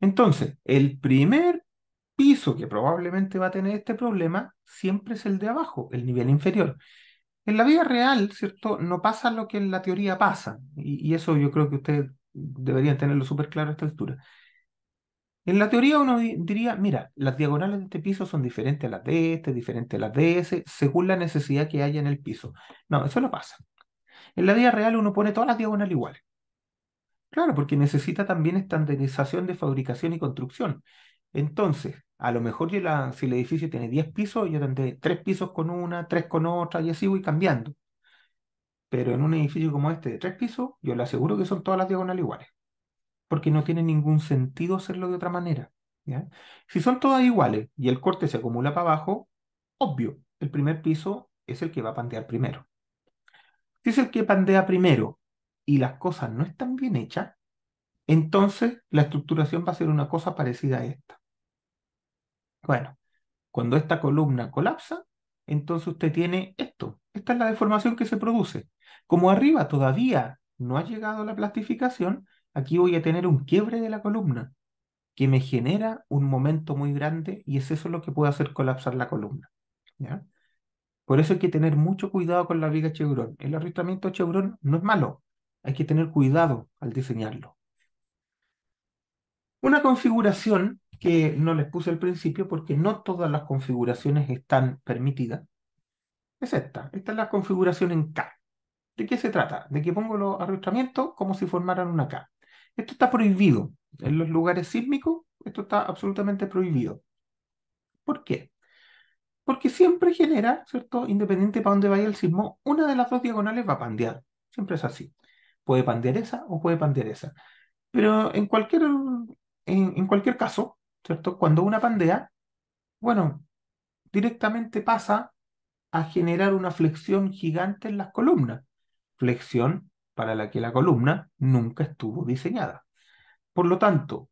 Entonces, el primer piso que probablemente va a tener este problema siempre es el de abajo, el nivel inferior. En la vida real, ¿cierto? No pasa lo que en la teoría pasa, y, y eso yo creo que ustedes deberían tenerlo súper claro a esta altura. En la teoría uno diría, mira, las diagonales de este piso son diferentes a las de este, diferentes a las de ese, según la necesidad que haya en el piso. No, eso no pasa. En la vida real uno pone todas las diagonales iguales. Claro, porque necesita también estandarización de fabricación y construcción. Entonces, a lo mejor yo si el edificio tiene 10 pisos, yo tendré 3 pisos con una, 3 con otra y así voy cambiando. Pero en un edificio como este de 3 pisos, yo le aseguro que son todas las diagonales iguales. Porque no tiene ningún sentido hacerlo de otra manera. Si son todas iguales y el corte se acumula para abajo, obvio, el primer piso es el que va a pandear primero. Si es el que pandea primero y las cosas no están bien hechas, entonces la estructuración va a ser una cosa parecida a esta. Bueno, cuando esta columna colapsa, entonces usted tiene esto. Esta es la deformación que se produce. Como arriba todavía no ha llegado la plastificación, aquí voy a tener un quiebre de la columna que me genera un momento muy grande y es eso lo que puede hacer colapsar la columna. Por eso hay que tener mucho cuidado con la viga Chevron. El arrastramiento Chevron no es malo, hay que tener cuidado al diseñarlo. Una configuración que no les puse al principio porque no todas las configuraciones están permitidas, es esta. Esta es la configuración en K. ¿De qué se trata? De que pongo los arrastramientos como si formaran una K. Esto está prohibido. En los lugares sísmicos, esto está absolutamente prohibido. ¿Por qué? Porque siempre genera, ¿cierto? Independiente para dónde vaya el sismo, una de las dos diagonales va a pandear. Siempre es así. Puede pandear esa o puede pandear esa. Pero en cualquier, en, en cualquier caso, ¿cierto? Cuando una pandea, bueno, directamente pasa a generar una flexión gigante en las columnas, flexión para la que la columna nunca estuvo diseñada. Por lo tanto,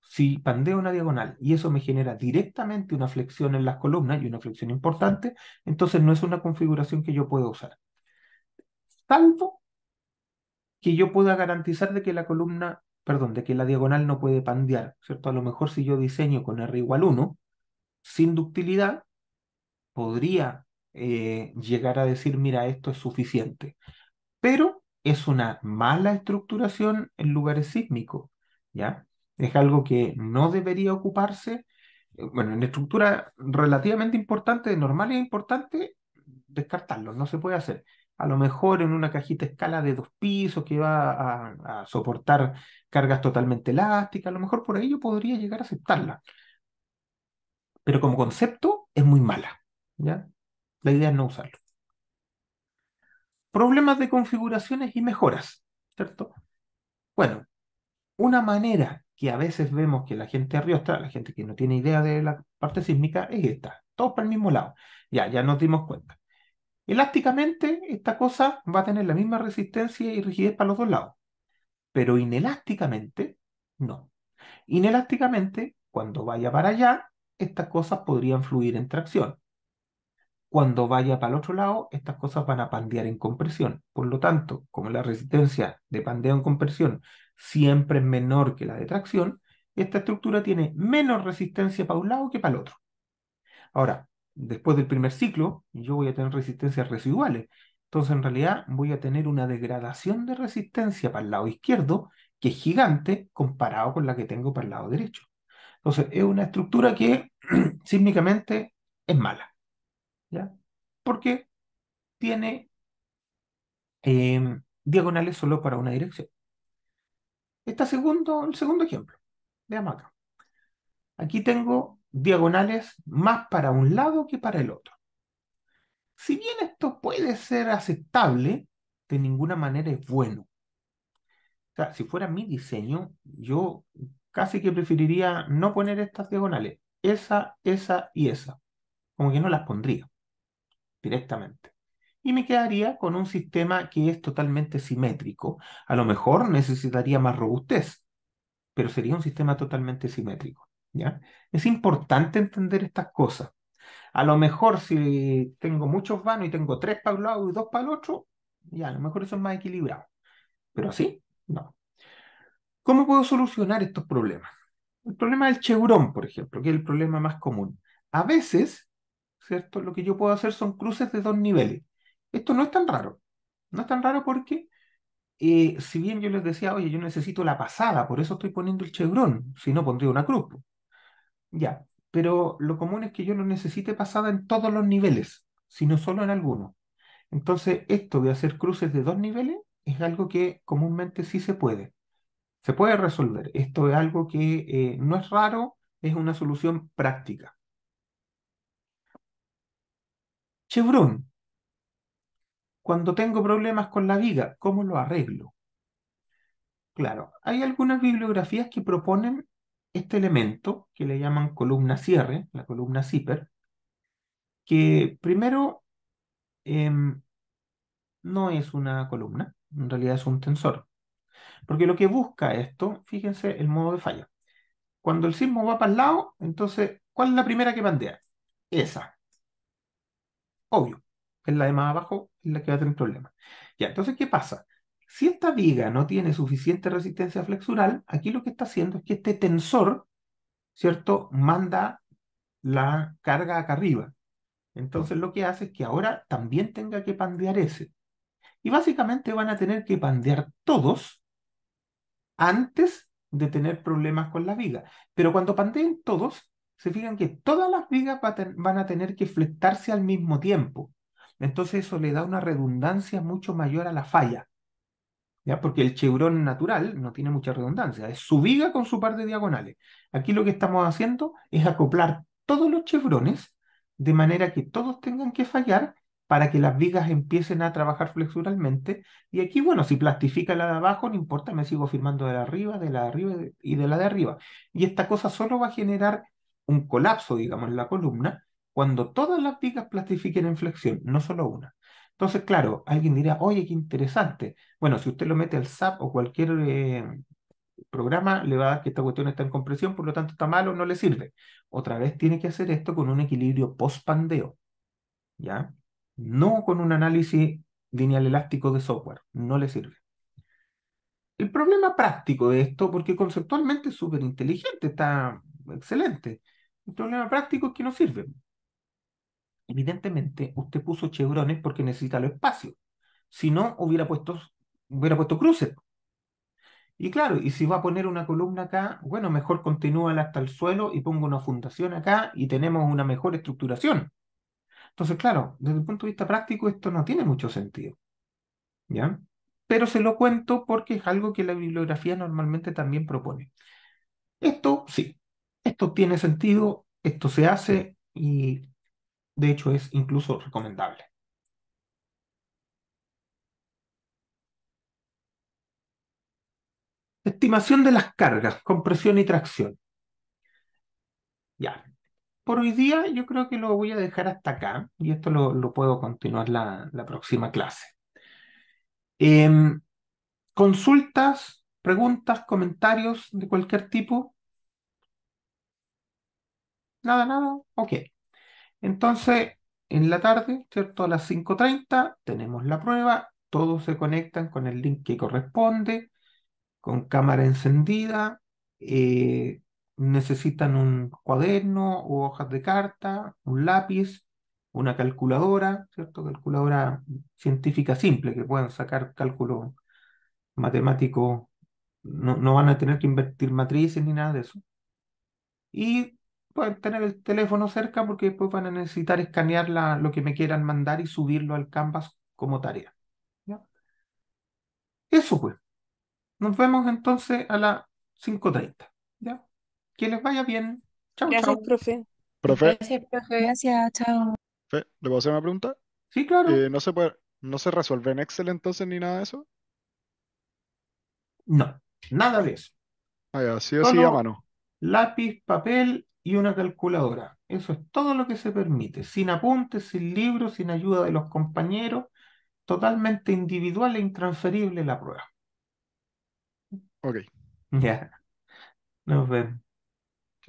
si pandeo una diagonal y eso me genera directamente una flexión en las columnas y una flexión importante, entonces no es una configuración que yo pueda usar. Salvo que yo pueda garantizar de que la columna perdón, de que la diagonal no puede pandear, ¿cierto? A lo mejor si yo diseño con R igual 1, sin ductilidad, podría eh, llegar a decir, mira, esto es suficiente. Pero es una mala estructuración en lugares sísmicos, ¿ya? Es algo que no debería ocuparse, eh, bueno, en estructura relativamente importante, normal e importante, descartarlo, no se puede hacer a lo mejor en una cajita escala de dos pisos que va a, soportar cargas totalmente elásticas, a lo mejor por ahí yo podría llegar a aceptarla. Pero como concepto es muy mala. ¿ya? La idea es no usarlo. Problemas de configuraciones y mejoras, ¿cierto? Bueno, una manera que a veces vemos que la gente arriostra, la gente que no tiene idea de la parte sísmica, es esta, todos para el mismo lado. Ya, ya nos dimos cuenta Elásticamente, esta cosa va a tener la misma resistencia y rigidez para los dos lados, pero inelásticamente, no. Inelásticamente, cuando vaya para allá, estas cosas podrían fluir en tracción. Cuando vaya para el otro lado, estas cosas van a pandear en compresión. Por lo tanto, como la resistencia de pandeo en compresión siempre es menor que la de tracción, esta estructura tiene menos resistencia para un lado que para el otro. Ahora, después del primer ciclo, yo voy a tener resistencias residuales. Entonces, en realidad, voy a tener una degradación de resistencia para el lado izquierdo que es gigante comparado con la que tengo para el lado derecho. Entonces, es una estructura que sísmicamente es mala. ¿ya? Porque tiene em, diagonales solo para una dirección. Este segundo, el segundo ejemplo. Veamos acá. Aquí tengo diagonales más para un lado que para el otro. Si bien esto puede ser aceptable, de ninguna manera es bueno. si fuera mi diseño, yo casi que preferiría no poner estas diagonales, esa, esa y esa. Como que no las pondría directamente. Y me quedaría con un sistema que es totalmente simétrico. A lo mejor necesitaría más robustez, pero sería un sistema totalmente simétrico. Es importante entender estas cosas. A lo mejor si tengo muchos vanos y tengo tres para un lado y dos para el otro, ya, a lo mejor eso es más equilibrado. Pero así, no. ¿Cómo puedo solucionar estos problemas? El problema del cheurón, por ejemplo, que es el problema más común. A veces, ¿cierto? Lo que yo puedo hacer son cruces de dos niveles. Esto no es tan raro. No es tan raro porque, eh, si bien yo les decía, oye, yo necesito la pasada, por eso estoy poniendo el chevron, si no pondría una cruz. Ya, pero lo común es que yo lo necesite pasada en todos los niveles, sino solo en algunos. Entonces, esto de hacer cruces de dos niveles es algo que comúnmente sí se puede. Se puede resolver. Esto es algo que eh, no es raro, es una solución práctica. Chevron. Cuando tengo problemas con la viga, ¿cómo lo arreglo? Claro, hay algunas bibliografías que proponen este elemento que le llaman columna cierre, la columna zipper, que primero em, no es una columna, en realidad es un tensor. Porque lo que busca esto, fíjense el modo de falla. Cuando el sismo va para el lado, entonces, ¿cuál es la primera que bandea? Esa. Obvio, es la de más abajo, es la que va a tener problema Ya, entonces, ¿qué pasa? Si esta viga no tiene suficiente resistencia flexural, aquí lo que está haciendo es que este tensor, ¿cierto?, manda la carga acá arriba. Entonces lo que hace es que ahora también tenga que pandear ese. Y básicamente van a tener que pandear todos antes de tener problemas con la viga. Pero cuando pandeen todos, se fijan que todas las vigas van a tener que flectarse al mismo tiempo. Entonces eso le da una redundancia mucho mayor a la falla. ¿ya? Porque el chevron natural no tiene mucha redundancia, es su viga con su par de diagonales. Aquí lo que estamos haciendo es acoplar todos los chevrones de manera que todos tengan que fallar para que las vigas empiecen a trabajar flexuralmente. Y aquí, bueno, si plastifica la de abajo, no importa, me sigo firmando de la arriba, de la de arriba y de la de arriba. Y esta cosa solo va a generar un colapso, digamos, en la columna, cuando todas las vigas plastifiquen en flexión, no solo una. Entonces, claro, alguien dirá, oye, qué interesante. Bueno, si usted lo mete al SAP o cualquier eh, programa, le va a dar que esta cuestión está en compresión, por lo tanto está malo, no le sirve. Otra vez tiene que hacer esto con un equilibrio post-pandeo, ¿ya? No con un análisis lineal elástico de software, no le sirve. El problema práctico de esto, porque conceptualmente es súper inteligente, está excelente. El problema práctico es que no sirve. Evidentemente, usted puso chevrones porque necesita el espacio. Si no, hubiera puesto, hubiera puesto cruces. Y claro, y si va a poner una columna acá, bueno, mejor continúa hasta el suelo y pongo una fundación acá y tenemos una mejor estructuración. Entonces, claro, desde el punto de vista práctico esto no tiene mucho sentido. ¿Ya? Pero se lo cuento porque es algo que la bibliografía normalmente también propone. Esto sí, esto tiene sentido, esto se hace y de hecho, es incluso recomendable. Estimación de las cargas, compresión y tracción. Ya. Por hoy día yo creo que lo voy a dejar hasta acá y esto lo, puedo continuar la, próxima clase. Em, consultas, preguntas, comentarios de cualquier tipo. Nada, nada. Ok. Entonces, en la tarde, ¿cierto? A las 5.30 tenemos la prueba, todos se conectan con el link que corresponde, con cámara encendida, eh, necesitan un cuaderno o hojas de carta, un lápiz, una calculadora, ¿cierto? Calculadora científica simple, que puedan sacar cálculo matemático, no, no van a tener que invertir matrices ni nada de eso. Y pueden tener el teléfono cerca porque después van a necesitar escanear lo que me quieran mandar y subirlo al Canvas como tarea. Eso fue. Nos vemos entonces a las 5.30. Que les vaya bien. Chao, Gracias, chao. profe. Profe. Gracias, profe. Gracias, chao. ¿Le puedo hacer una pregunta? Sí, claro. Eh, ¿no, se ¿No se resuelve en Excel entonces ni nada de eso? No, nada de eso. Ah, ya, sí o sí mano. Lápiz, papel y una calculadora. Eso es todo lo que se permite, sin apuntes, sin libros, sin ayuda de los compañeros, totalmente individual e intransferible la prueba. Ok. Ya. Nos vemos.